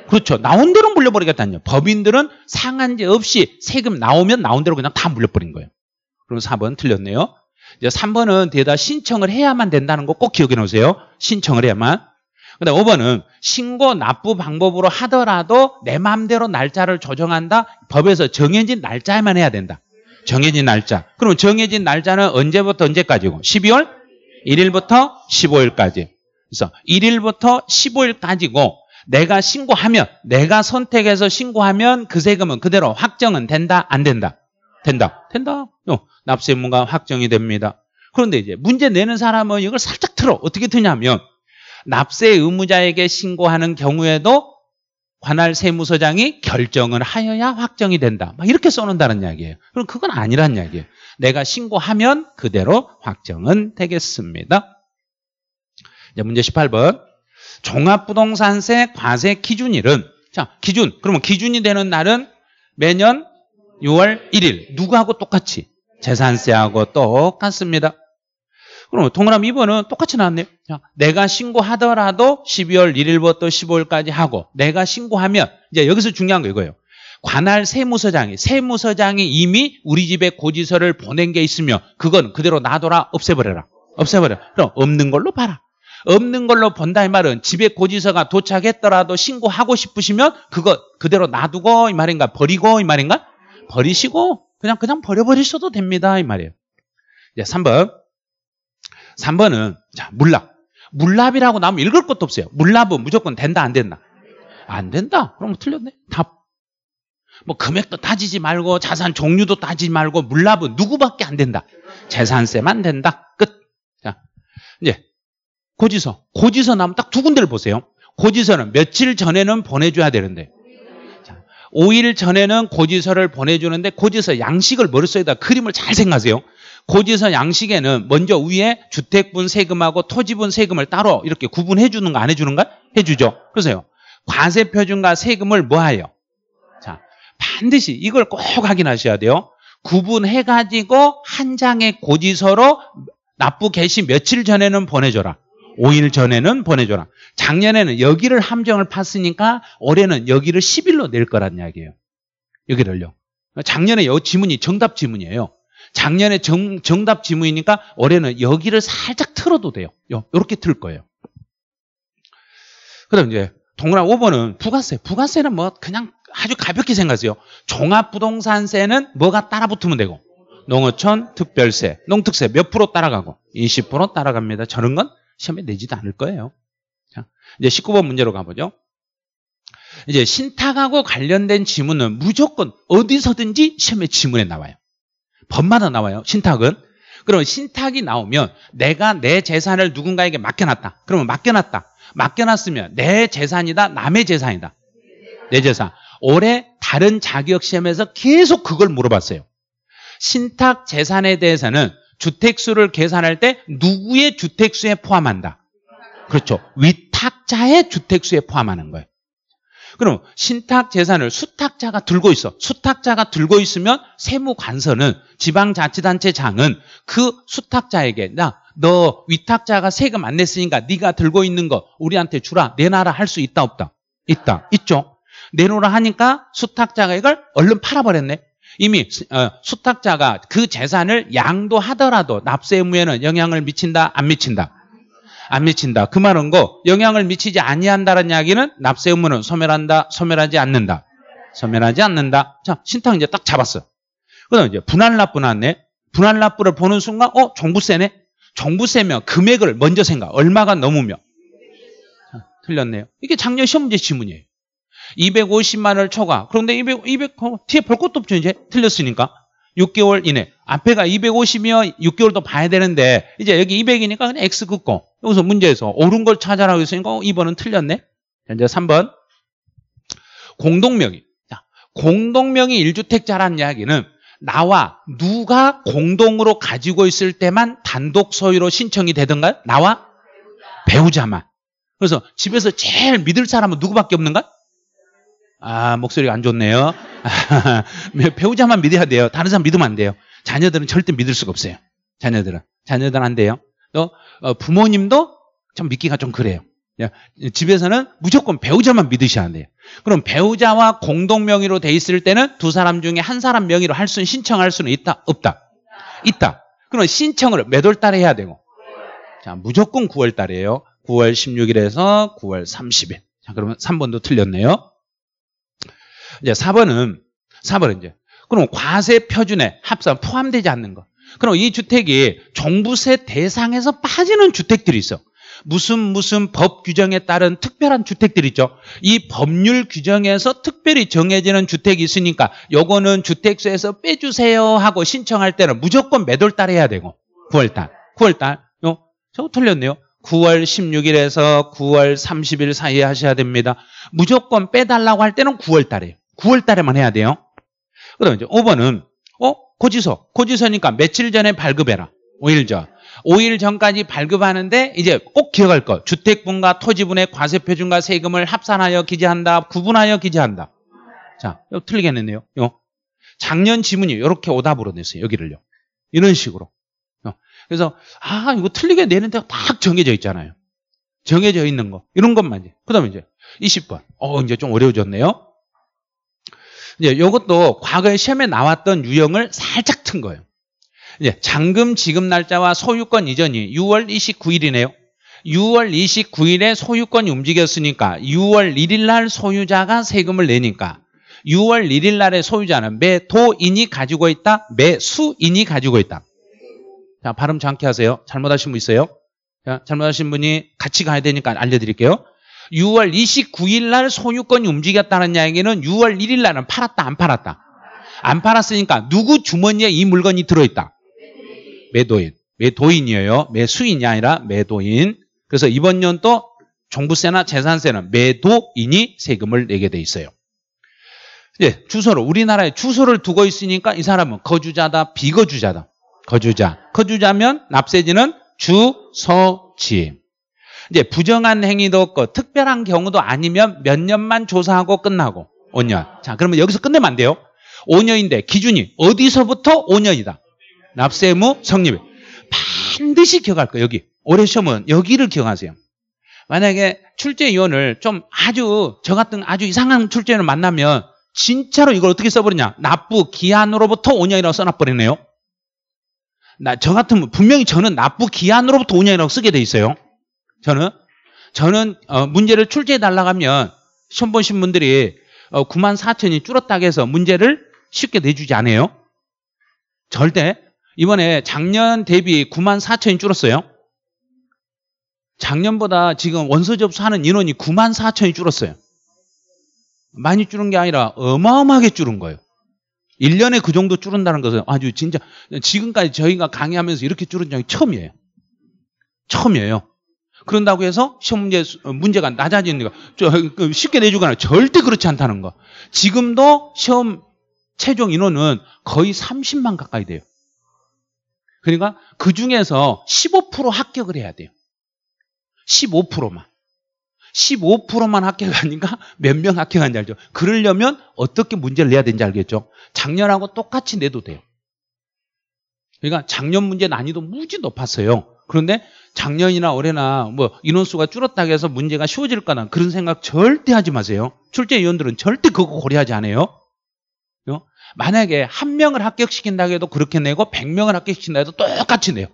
그렇죠. 나온 대로 물려버리겠다는요. 거예 법인들은 상한제 없이 세금 나오면 나온 대로 그냥 다 물려버린 거예요. 그럼 4번 틀렸네요. 이제 3번은 대다 신청을 해야만 된다는 거 꼭 기억해 놓으세요. 신청을 해야만. 근데 5번은 신고 납부 방법으로 하더라도 내 마음대로 날짜를 조정한다. 법에서 정해진 날짜에만 해야 된다. 정해진 날짜. 그럼 정해진 날짜는 언제부터 언제까지고? 12월 1일부터 15일까지. 그래서 1일부터 15일까지고 내가 신고하면 내가 선택해서 신고하면 그 세금은 그대로 확정은 된다 안 된다 된다 된다 어, 납세의무가 확정이 됩니다 그런데 이제 문제 내는 사람은 이걸 살짝 틀어 어떻게 트냐면 납세 의무자에게 신고하는 경우에도 관할 세무서장이 결정을 하여야 확정이 된다. 막 이렇게 써놓는다는 이야기예요. 그럼 그건 아니란 이야기예요. 내가 신고하면 그대로 확정은 되겠습니다. 이제 문제 18번. 종합부동산세 과세 기준일은 자 기준 그러면 기준이 되는 날은 매년 6월 1일 누구하고 똑같이 재산세하고 똑같습니다. 그럼 동그라미 2번은 똑같이 나왔네요. 내가 신고하더라도 12월 1일부터 15일까지 하고 내가 신고하면 이제 여기서 중요한 거 이거예요. 관할 세무서장이 세무서장이 이미 우리 집에 고지서를 보낸 게 있으며 그건 그대로 놔둬라 없애버려라 없애버려 그럼 없는 걸로 봐라 없는 걸로 본다 이 말은 집에 고지서가 도착했더라도 신고하고 싶으시면 그거 그대로 놔두고 이 말인가 버리고 이 말인가 버리시고 그냥 그냥 버려버리셔도 됩니다 이 말이에요. 이제 3번 3번은 자 물납 물납이라고 나면 읽을 것도 없어요. 물납은 무조건 된다 안 된다 안 된다 그럼 틀렸네 답. 뭐 금액도 따지지 말고 자산 종류도 따지지 말고 물납은 누구밖에 안 된다. 재산세만 된다. 끝. 자, 이제 고지서. 고지서 나면 딱 두 군데를 보세요. 고지서는 며칠 전에는 보내줘야 되는데. 자, 5일 전에는 고지서를 보내주는데 고지서 양식을 머릿속에다 그림을 잘 생각하세요. 고지서 양식에는 먼저 위에 주택분 세금하고 토지분 세금을 따로 이렇게 구분해 주는 거 안 해 주는가? 해 주죠. 그래서요. 과세 표준과 세금을 뭐하요 자, 반드시 이걸 꼭 확인하셔야 돼요. 구분해 가지고 한 장의 고지서로 납부 개시 며칠 전에는 보내줘라. 5일 전에는 보내줘라. 작년에는 여기를 함정을 팠으니까 올해는 여기를 10일로 낼 거란 이야기예요. 여기를요. 작년에 요 지문이 정답 지문이에요. 작년에 정, 정답 지문이니까 올해는 여기를 살짝 틀어도 돼요. 요, 요렇게 틀 거예요. 그 다음 이제 동그라 5번은 부가세. 부가세는 뭐 그냥 아주 가볍게 생각하세요. 종합부동산세는 뭐가 따라 붙으면 되고 농어촌 특별세, 농특세 몇 프로 따라가고 20% 따라갑니다. 저런 건 시험에 내지도 않을 거예요. 자, 이제 19번 문제로 가보죠. 이제 신탁하고 관련된 지문은 무조건 어디서든지 시험에 지문에 나와요. 법마다 나와요. 신탁은. 그럼 신탁이 나오면 내가 내 재산을 누군가에게 맡겨놨다. 그러면 맡겨놨다. 맡겨놨으면 내 재산이다. 남의 재산이다. 내 재산. 올해 다른 자격시험에서 계속 그걸 물어봤어요. 신탁 재산에 대해서는 주택수를 계산할 때 누구의 주택수에 포함한다? 그렇죠. 위탁자의 주택수에 포함하는 거예요. 그럼 신탁 재산을 수탁자가 들고 있어. 수탁자가 들고 있으면 세무관서는 지방자치단체장은 그 수탁자에게 나너 위탁자가 세금 안 냈으니까 네가 들고 있는 거 우리한테 주라 내놔라 할 수 있다 없다 있다 있죠 내놓으라 하니까 수탁자가 이걸 얼른 팔아버렸네 이미 어, 수탁자가 그 재산을 양도하더라도 납세 의무에는 영향을 미친다 안 미친다 안 미친다 그 말은 거 영향을 미치지 아니한다는 이야기는 납세 의무는 소멸한다 소멸하지 않는다 소멸하지 않는다 자 신탁 이제 딱 잡았어 그다음 이제 분할납부 났네 분할납부를 보는 순간 어 종부세네 종부세면 금액을 먼저 생각 얼마가 넘으면 자, 틀렸네요 이게 작년 시험제 문 지문이에요 250만을 초과. 그런데 200, 200, 어, 뒤에 볼 것도 없죠, 이제. 틀렸으니까. 6개월 이내. 앞에가 250이면 6개월 더 봐야 되는데, 이제 여기 200이니까 그냥 X 긋고. 여기서 문제에서 옳은 걸 찾아라고 했으니까, 어, 2번은 틀렸네? 이제 3번. 공동명의. 자, 공동명의 1주택자란 이야기는 나와 누가 공동으로 가지고 있을 때만 단독 소유로 신청이 되던가요? 나와 배우자만. 그래서 집에서 제일 믿을 사람은 누구밖에 없는가? 요 아, 목소리가 안 좋네요. 네, 배우자만 믿어야 돼요. 다른 사람 믿으면 안 돼요. 자녀들은 절대 믿을 수가 없어요. 자녀들은. 자녀들은 안 돼요. 또, 어, 부모님도 참 믿기가 좀 그래요. 예, 집에서는 무조건 배우자만 믿으셔야 돼요. 그럼 배우자와 공동 명의로 돼 있을 때는 두 사람 중에 한 사람 명의로 할 수는 신청할 수는 있다? 없다? 있다. 그럼 신청을 몇 월 달에 해야 되고? 자, 무조건 9월 달이에요. 9월 16일에서 9월 30일. 자, 그러면 3번도 틀렸네요. 이제 4번은 4번은 이제 그럼 과세 표준에 합산 포함되지 않는 거. 그럼 이 주택이 종부세 대상에서 빠지는 주택들이 있어. 무슨 무슨 법 규정에 따른 특별한 주택들이 있죠. 이 법률 규정에서 특별히 정해지는 주택이 있으니까 요거는 주택수에서 빼주세요 하고 신청할 때는 무조건 매달 달 해야 되고 9월 달. 9월 달. 요 어? 저거 틀렸네요. 9월 16일에서 9월 30일 사이에 하셔야 됩니다. 무조건 빼달라고 할 때는 9월 달이에요. 9월 달에만 해야 돼요. 그 다음에 5번은, 어? 고지서. 고지서니까 며칠 전에 발급해라. 5일 전. 5일 전까지 발급하는데 이제 꼭 기억할 것. 주택분과 토지분의 과세표준과 세금을 합산하여 기재한다. 구분하여 기재한다. 자, 이거 틀리겠네데요 요. 작년 지문이 이렇게 오답으로 냈어요. 여기를요. 이런 식으로. 요. 그래서 아 이거 틀리게 내는 데가 딱 정해져 있잖아요. 정해져 있는 거. 이런 것만 그 다음에 이제 20번. 어 이제 좀 어려워졌네요. 이제 이것도 과거에 시험에 나왔던 유형을 살짝 튼 거예요. 이제 잔금 지급 날짜와 소유권 이전이 6월 29일이네요. 6월 29일에 소유권이 움직였으니까 6월 1일 날 소유자가 세금을 내니까 6월 1일 날의 소유자는 매도인이 가지고 있다, 매수인이 가지고 있다. 자, 발음 정확히 하세요. 잘못하신 분 있어요? 자, 잘못하신 분이 같이 가야 되니까 알려드릴게요. 6월 29일 날 소유권이 움직였다는 이야기는 6월 1일 날은 팔았다 안 팔았다 안 팔았으니까 누구 주머니에 이 물건이 들어있다 매도인 매도인이에요 매수인이 아니라 매도인 그래서 이번 년도 종부세나 재산세는 매도인이 세금을 내게 돼 있어요 예, 주소를 우리나라에 주소를 두고 있으니까 이 사람은 거주자다 비거주자다 거주자 거주자면 납세지는 주소지 이제 부정한 행위도 없고 특별한 경우도 아니면 몇 년만 조사하고 끝나고 5년. 자, 그러면 여기서 끝내면 안 돼요. 5년인데 기준이 어디서부터 5년이다. 납세 무 성립. 반드시 기억할 거예요. 여기. 올해 시험은 여기를 기억하세요. 만약에 출제위원을 좀 아주 저 같은 아주 이상한 출제위원을 만나면 진짜로 이걸 어떻게 써버리냐. 납부 기한으로부터 5년이라고 써놔버리네요. 나, 저 같으면 분명히 저는 납부 기한으로부터 5년이라고 쓰게 돼 있어요. 저는 저는 어, 문제를 출제해 달라고 하면 시험 보신 분들이 어, 9만 4천이 줄었다고 해서 문제를 쉽게 내주지 않아요. 절대 이번에 작년 대비 9만 4천이 줄었어요. 작년보다 지금 원서 접수하는 인원이 9만 4천이 줄었어요. 많이 줄은 게 아니라 어마어마하게 줄은 거예요. 1년에 그 정도 줄은다는 것은 아주 진짜 지금까지 저희가 강의하면서 이렇게 줄은 적이 처음이에요. 처음이에요. 그런다고 해서 시험 문제, 어, 문제가 낮아지는 거. 어, 그 쉽게 내주거나 네 절대 그렇지 않다는 거. 지금도 시험 최종 인원은 거의 30만 가까이 돼요. 그러니까 그 중에서 15% 합격을 해야 돼요. 15%만. 15%만 합격 아닌가? 몇 명 합격한지 알죠? 그러려면 어떻게 문제를 내야 되는지 알겠죠? 작년하고 똑같이 내도 돼요. 그러니까 작년 문제 난이도 무지 높았어요. 그런데 작년이나 올해나 뭐 인원수가 줄었다고 해서 문제가 쉬워질 거나 그런 생각 절대 하지 마세요. 출제위원들은 절대 그거 고려하지 않아요. 어? 만약에 한 명을 합격시킨다고 해도 그렇게 내고 100명을 합격시킨다 해도 똑같이 내요.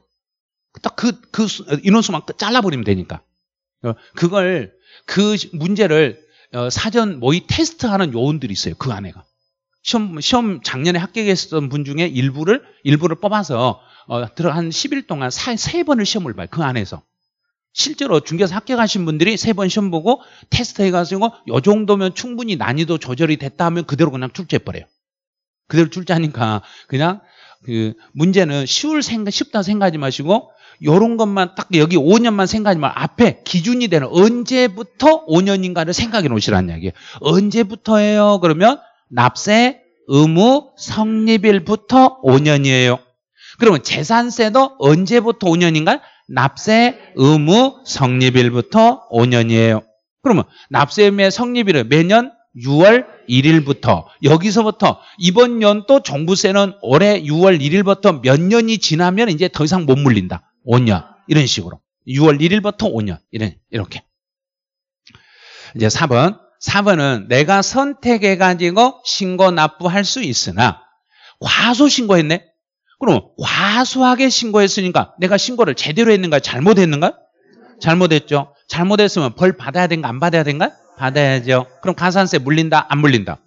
딱 그, 그 인원수만 그 잘라버리면 되니까. 어? 그걸, 그 문제를 어, 사전 모의 테스트하는 요원들이 있어요. 그 안에가. 시험, 시험 작년에 합격했었던 분 중에 일부를, 일부를 뽑아서 어, 들어 한 10일 동안 사, 3번을 시험을 봐요. 그 안에서. 실제로 중개사 합격하신 분들이 세 번 시험 보고 테스트 해가지고 요 정도면 충분히 난이도 조절이 됐다 하면 그대로 그냥 출제해버려요. 그대로 출제하니까 그냥 그 문제는 쉬울 생각, 쉽다 생각하지 마시고 요런 것만 딱 여기 5년만 생각하지 마. 앞에 기준이 되는 언제부터 5년인가를 생각해 놓으시라는 이야기예요. 언제부터예요? 그러면 납세, 의무, 성립일부터 5년이에요. 그러면 재산세도 언제부터 5년인가요? 납세 의무 성립일부터 5년이에요. 그러면 납세 의무의 성립일은 매년 6월 1일부터 여기서부터 이번 년도 종부세는 올해 6월 1일부터 몇 년이 지나면 이제 더 이상 못 물린다. 5년 이런 식으로 6월 1일부터 5년 이런 이렇게 이제 4번 4번은 내가 선택해 가지고 신고 납부할 수 있으나 과소 신고했네 그럼 과수하게 신고했으니까 내가 신고를 제대로 했는가 잘못했는가? 잘못했죠. 잘못했으면 벌 받아야 된가 안 받아야 된가? 받아야죠. 그럼 가산세 물린다 안 물린다?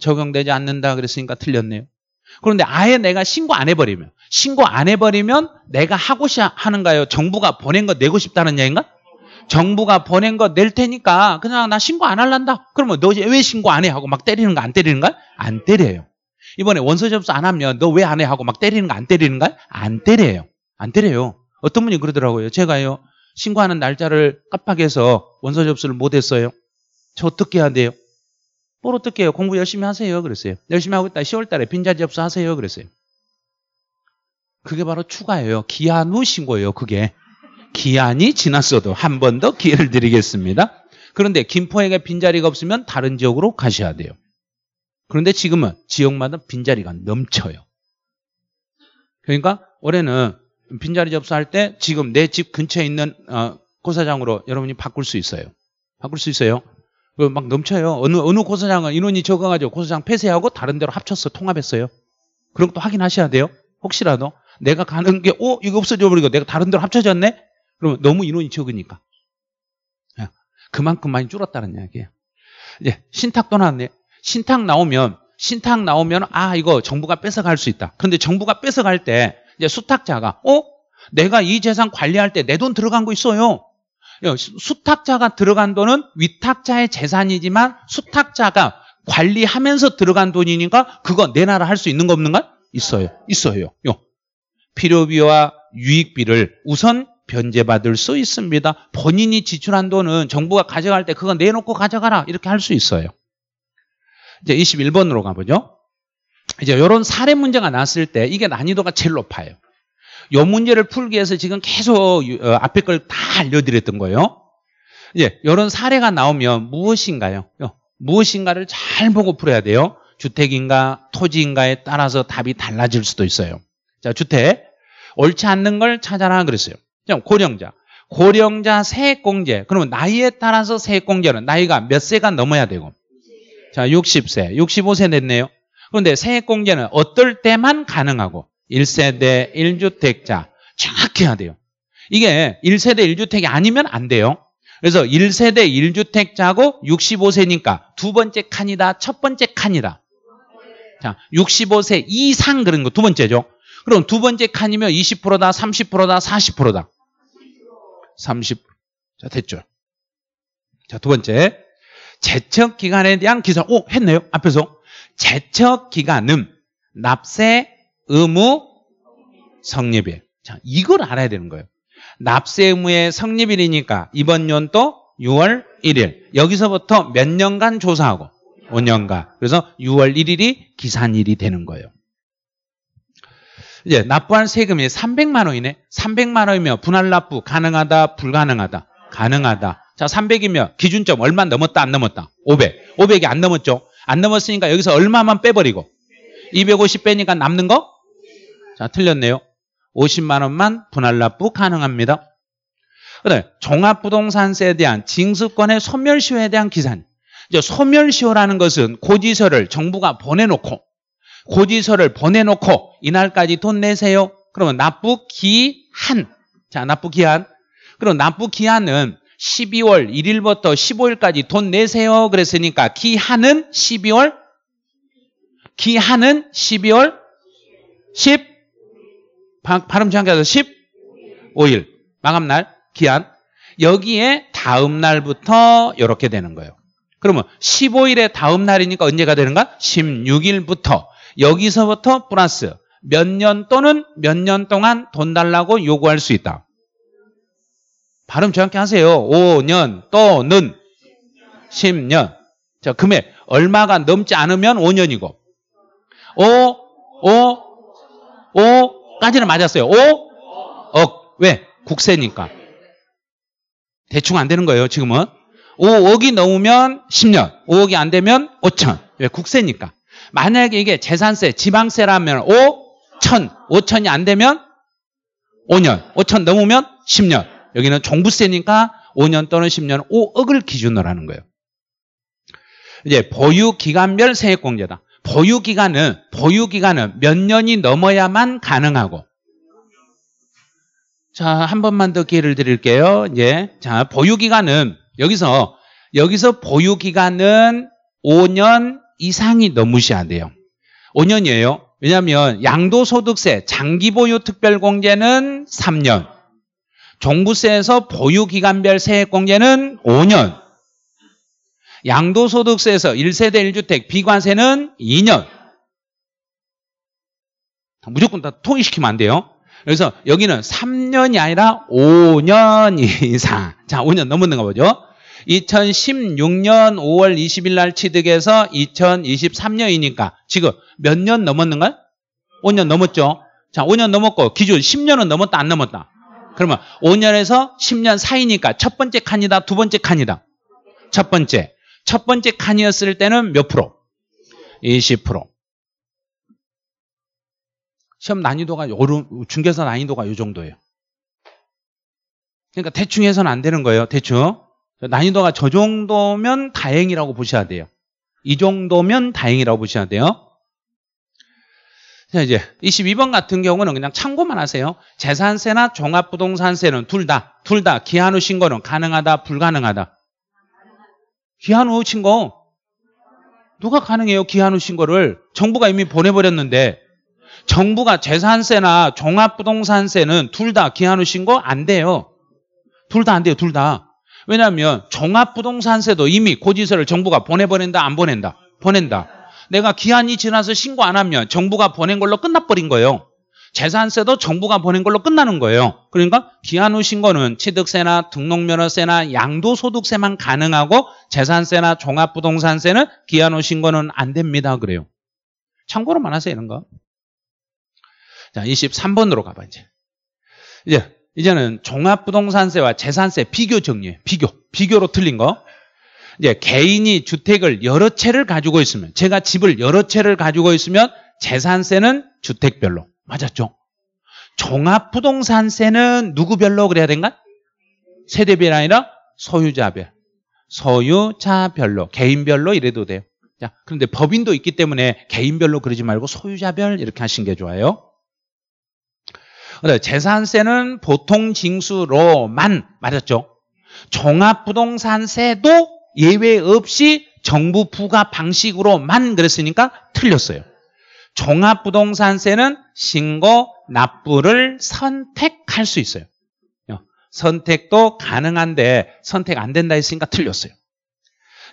적용되지 않는다 그랬으니까 틀렸네요. 그런데 아예 내가 신고 안 해버리면 신고 안 해버리면 내가 하고 하는가요? 정부가 보낸 거 내고 싶다는 얘기인가? 정부가 보낸 거 낼 테니까 그냥 나 신고 안 할란다. 그러면 너 왜 신고 안 해? 하고 막 때리는 거 안 때리는 거야? 안 때려요. 이번에 원서 접수 안 하면 너 왜 안 해? 하고 막 때리는 거 안 때리는 거야? 안 때려요. 안 때려요. 어떤 분이 그러더라고요. 제가요. 신고하는 날짜를 깜빡해서 원서 접수를 못 했어요. 저 어떻게 해야 돼요? 뭘 어떻게 해요? 공부 열심히 하세요. 그랬어요. 열심히 하고 있다. 10월 달에 빈자리 접수 하세요. 그랬어요. 그게 바로 추가예요. 기한 후 신고예요. 그게. 기한이 지났어도 한 번 더 기회를 드리겠습니다. 그런데 김포에게 빈자리가 없으면 다른 지역으로 가셔야 돼요. 그런데 지금은 지역마다 빈자리가 넘쳐요. 그러니까 올해는 빈자리 접수할 때 지금 내 집 근처에 있는 어, 고사장으로 여러분이 바꿀 수 있어요. 바꿀 수 있어요. 그 막 넘쳐요. 어느 어느 고사장은 인원이 적어가지고 고사장 폐쇄하고 다른 데로 합쳐서 통합했어요. 그런 것도 확인하셔야 돼요. 혹시라도 내가 가는 게어 이거 없어져 버리고 내가 다른 데로 합쳐졌네. 그러면 너무 인원이 적으니까 예. 그만큼 많이 줄었다는 이야기예요. 이제 신탁도 나왔네. 신탁 나오면 신탁 나오면 아 이거 정부가 뺏어갈 수 있다. 그런데 정부가 뺏어갈 때 이제 수탁자가 어 내가 이 재산 관리할 때 내 돈 들어간 거 있어요. 수탁자가 들어간 돈은 위탁자의 재산이지만 수탁자가 관리하면서 들어간 돈이니까 그거 내놔라 할 수 있는 거 없는가? 있어요. 있어요. 요. 필요비와 유익비를 우선 변제받을 수 있습니다. 본인이 지출한 돈은 정부가 가져갈 때 그거 내놓고 가져가라 이렇게 할 수 있어요. 이제 21번으로 가보죠. 이제 이런 사례 문제가 났을 때 이게 난이도가 제일 높아요. 요 문제를 풀기 위해서 지금 계속 어, 앞에 걸 다 알려드렸던 거예요. 이제 이런 사례가 나오면 무엇인가요? 무엇인가를 잘 보고 풀어야 돼요. 주택인가 토지인가에 따라서 답이 달라질 수도 있어요. 자, 주택 옳지 않는 걸 찾아라 그랬어요. 그럼 고령자 고령자 세액공제 그러면 나이에 따라서 세액공제는 나이가 몇 세가 넘어야 되고 자, 60세, 65세 됐네요. 그런데 세액 공제는 어떨 때만 가능하고 1세대 1주택자 정확해야 돼요. 이게 1세대 1주택이 아니면 안 돼요. 그래서 1세대 1주택자고 65세니까 두 번째 칸이다, 첫 번째 칸이다. 자, 65세 이상 그런 거 두 번째죠. 그럼 두 번째 칸이면 20%다, 30%다, 40%다. 30. 자, 됐죠. 자, 두 번째. 제척 기간에 대한 기사, 오, 했네요. 앞에서. 제척 기간은 납세 의무 성립일. 자, 이걸 알아야 되는 거예요. 납세 의무의 성립일이니까 이번 년도 6월 1일. 여기서부터 몇 년간 조사하고 5년간. 그래서 6월 1일이 기산일이 되는 거예요. 이제 납부한 세금이 300만 원이네. 300만 원이며 분할 납부 가능하다, 불가능하다. 가능하다. 자, 300이면 기준점 얼마 넘었다 안 넘었다? 500. 500이 안 넘었죠? 안 넘었으니까 여기서 얼마만 빼버리고 250 빼니까 남는 거? 자, 틀렸네요. 50만 원만 분할 납부 가능합니다. 그다음 종합부동산세에 대한 징수권의 소멸시효에 대한 기산. 이제 소멸시효라는 것은 고지서를 정부가 보내놓고 고지서를 보내놓고 이날까지 돈 내세요. 그러면 납부 기한. 자, 납부 기한. 그럼 납부 기한은 12월 1일부터 15일까지 돈 내세요. 그랬으니까 기한은 12월 기한은 12월 10 바, 발음 정확 해서 15일 마감날 기한 여기에 다음 날부터 이렇게 되는 거예요. 그러면 15일의 다음 날이니까 언제가 되는가? 16일부터 여기서부터 플러스 몇 년 또는 몇 년 동안 돈 달라고 요구할 수 있다. 발음 정확히 하세요. 5년 또는 10년. 자, 금액 얼마가 넘지 않으면 5년이고 5, 5, 5까지는 맞았어요. 5, 억. 왜? 국세니까. 대충 안 되는 거예요, 지금은. 5억이 넘으면 10년, 5억이 안 되면 5천. 왜? 국세니까. 만약에 이게 재산세, 지방세라면 5, 천, 5천이 안 되면 5년, 5천 넘으면 10년. 여기는 종부세니까 5년 또는 10년 5억을 기준으로 하는 거예요. 이제 보유기간별 세액공제다. 보유기간은 보유기간은 몇 년이 넘어야만 가능하고 자, 한 번만 더 기회를 드릴게요. 이제 자, 보유 기간은 여기서 여기서 보유 기간은 5년 이상이 넘으셔야 돼요. 5년이에요. 왜냐하면 양도소득세 장기 보유 특별공제는 3년. 종부세에서 보유기간별 세액공제는 5년 양도소득세에서 1세대 1주택 비과세는 2년 무조건 다 통일시키면 안 돼요 그래서 여기는 3년이 아니라 5년 이상 자 5년 넘었는가 보죠 2016년 5월 20일 날 취득해서 2023년이니까 지금 몇 년 넘었는가요? 5년 넘었죠 자 5년 넘었고 기준 10년은 넘었다 안 넘었다 그러면 5년에서 10년 사이니까 첫 번째 칸이다, 두 번째 칸이다. 첫 번째. 첫 번째 칸이었을 때는 몇 프로? 20%. 시험 난이도가 요름, 중개사 난이도가 이 정도예요. 그러니까 대충 해서는 안 되는 거예요. 대충. 난이도가 저 정도면 다행이라고 보셔야 돼요. 이 정도면 다행이라고 보셔야 돼요. 자, 이제 22번 같은 경우는 그냥 참고만 하세요. 재산세나 종합부동산세는 둘 다, 둘 다 기한 후 신고는 가능하다, 불가능하다. 기한 후 신고. 누가 가능해요? 기한 후 신고를. 정부가 이미 보내버렸는데. 정부가 재산세나 종합부동산세는 둘 다 기한 후 신고 안 돼요. 둘 다 안 돼요, 둘 다. 왜냐하면 종합부동산세도 이미 고지서를 정부가 보내버린다, 안 보낸다? 보낸다. 내가 기한이 지나서 신고 안 하면 정부가 보낸 걸로 끝나버린 거예요. 재산세도 정부가 보낸 걸로 끝나는 거예요. 그러니까 기한 후 신고는 취득세나 등록면허세나 양도소득세만 가능하고 재산세나 종합부동산세는 기한 후 신고는 안 됩니다. 그래요. 참고로만 하세요. 이런 거. 자, 23번으로 가봐 이제. 이제 이제는 종합부동산세와 재산세 비교 정리해. 비교. 비교로 틀린 거. 이제 개인이 주택을 여러 채를 가지고 있으면 제가 집을 여러 채를 가지고 있으면 재산세는 주택별로 맞았죠? 종합부동산세는 누구별로 그래야 된가? 세대별 아니라 소유자별, 소유자별로, 개인별로 이래도 돼요. 자, 그런데 법인도 있기 때문에 개인별로 그러지 말고 소유자별 이렇게 하신 게 좋아요. 재산세는 보통 징수로만 맞았죠. 종합부동산세도 예외 없이 정부 부과 방식으로만 그랬으니까 틀렸어요. 종합부동산세는 신고 납부를 선택할 수 있어요. 어, 선택도 가능한데 선택 안 된다 했으니까 틀렸어요.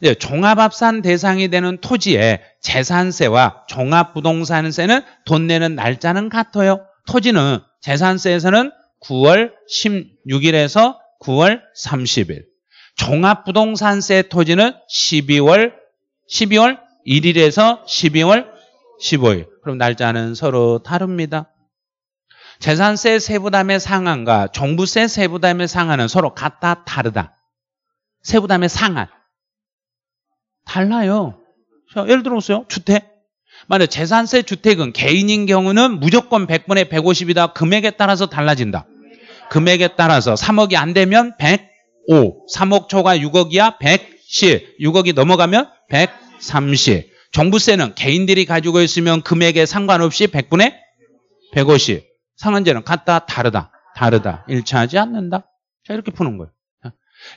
예, 종합합산 대상이 되는 토지에 재산세와 종합부동산세는 돈 내는 날짜는 같아요. 토지는 재산세에서는 9월 16일에서 9월 30일, 종합부동산세 토지는 12월 12월 1일에서 12월 15일. 그럼 날짜는 서로 다릅니다. 재산세 세부담의 상한과 종부세 세부담의 상한은 서로 같다 다르다. 세부담의 상한 달라요. 자, 예를 들어보세요. 주택. 만약 재산세 주택은 개인인 경우는 무조건 100분의 150이다. 금액에 따라서 달라진다. 금액에 따라서 3억이 안 되면 100, 5, 3억 초과 6억이야 110, 6억이 넘어가면 130. 정부세는 개인들이 가지고 있으면 금액에 상관없이 100분의 150. 상한제는 같다, 다르다, 다르다. 일치하지 않는다. 자, 이렇게 푸는 거예요.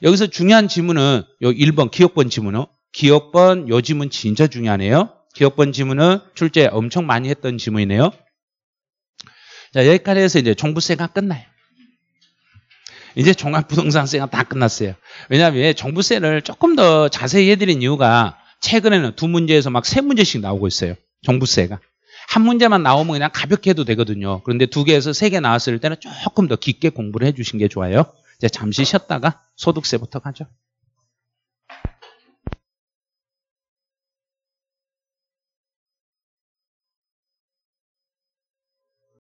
여기서 중요한 지문은 요 1번 기억번 지문은 기억번 요 지문 진짜 중요하네요. 기억번 지문은 출제 엄청 많이 했던 지문이네요. 자, 여기까지 해서 이제 종부세가 끝나요. 이제 종합부동산세가 다 끝났어요. 왜냐하면 종부세를 조금 더 자세히 해드린 이유가 최근에는 두 문제에서 막 세 문제씩 나오고 있어요. 종부세가. 한 문제만 나오면 그냥 가볍게 해도 되거든요. 그런데 두 개에서 세 개 나왔을 때는 조금 더 깊게 공부를 해주신 게 좋아요. 이제 잠시 쉬었다가 소득세부터 가죠.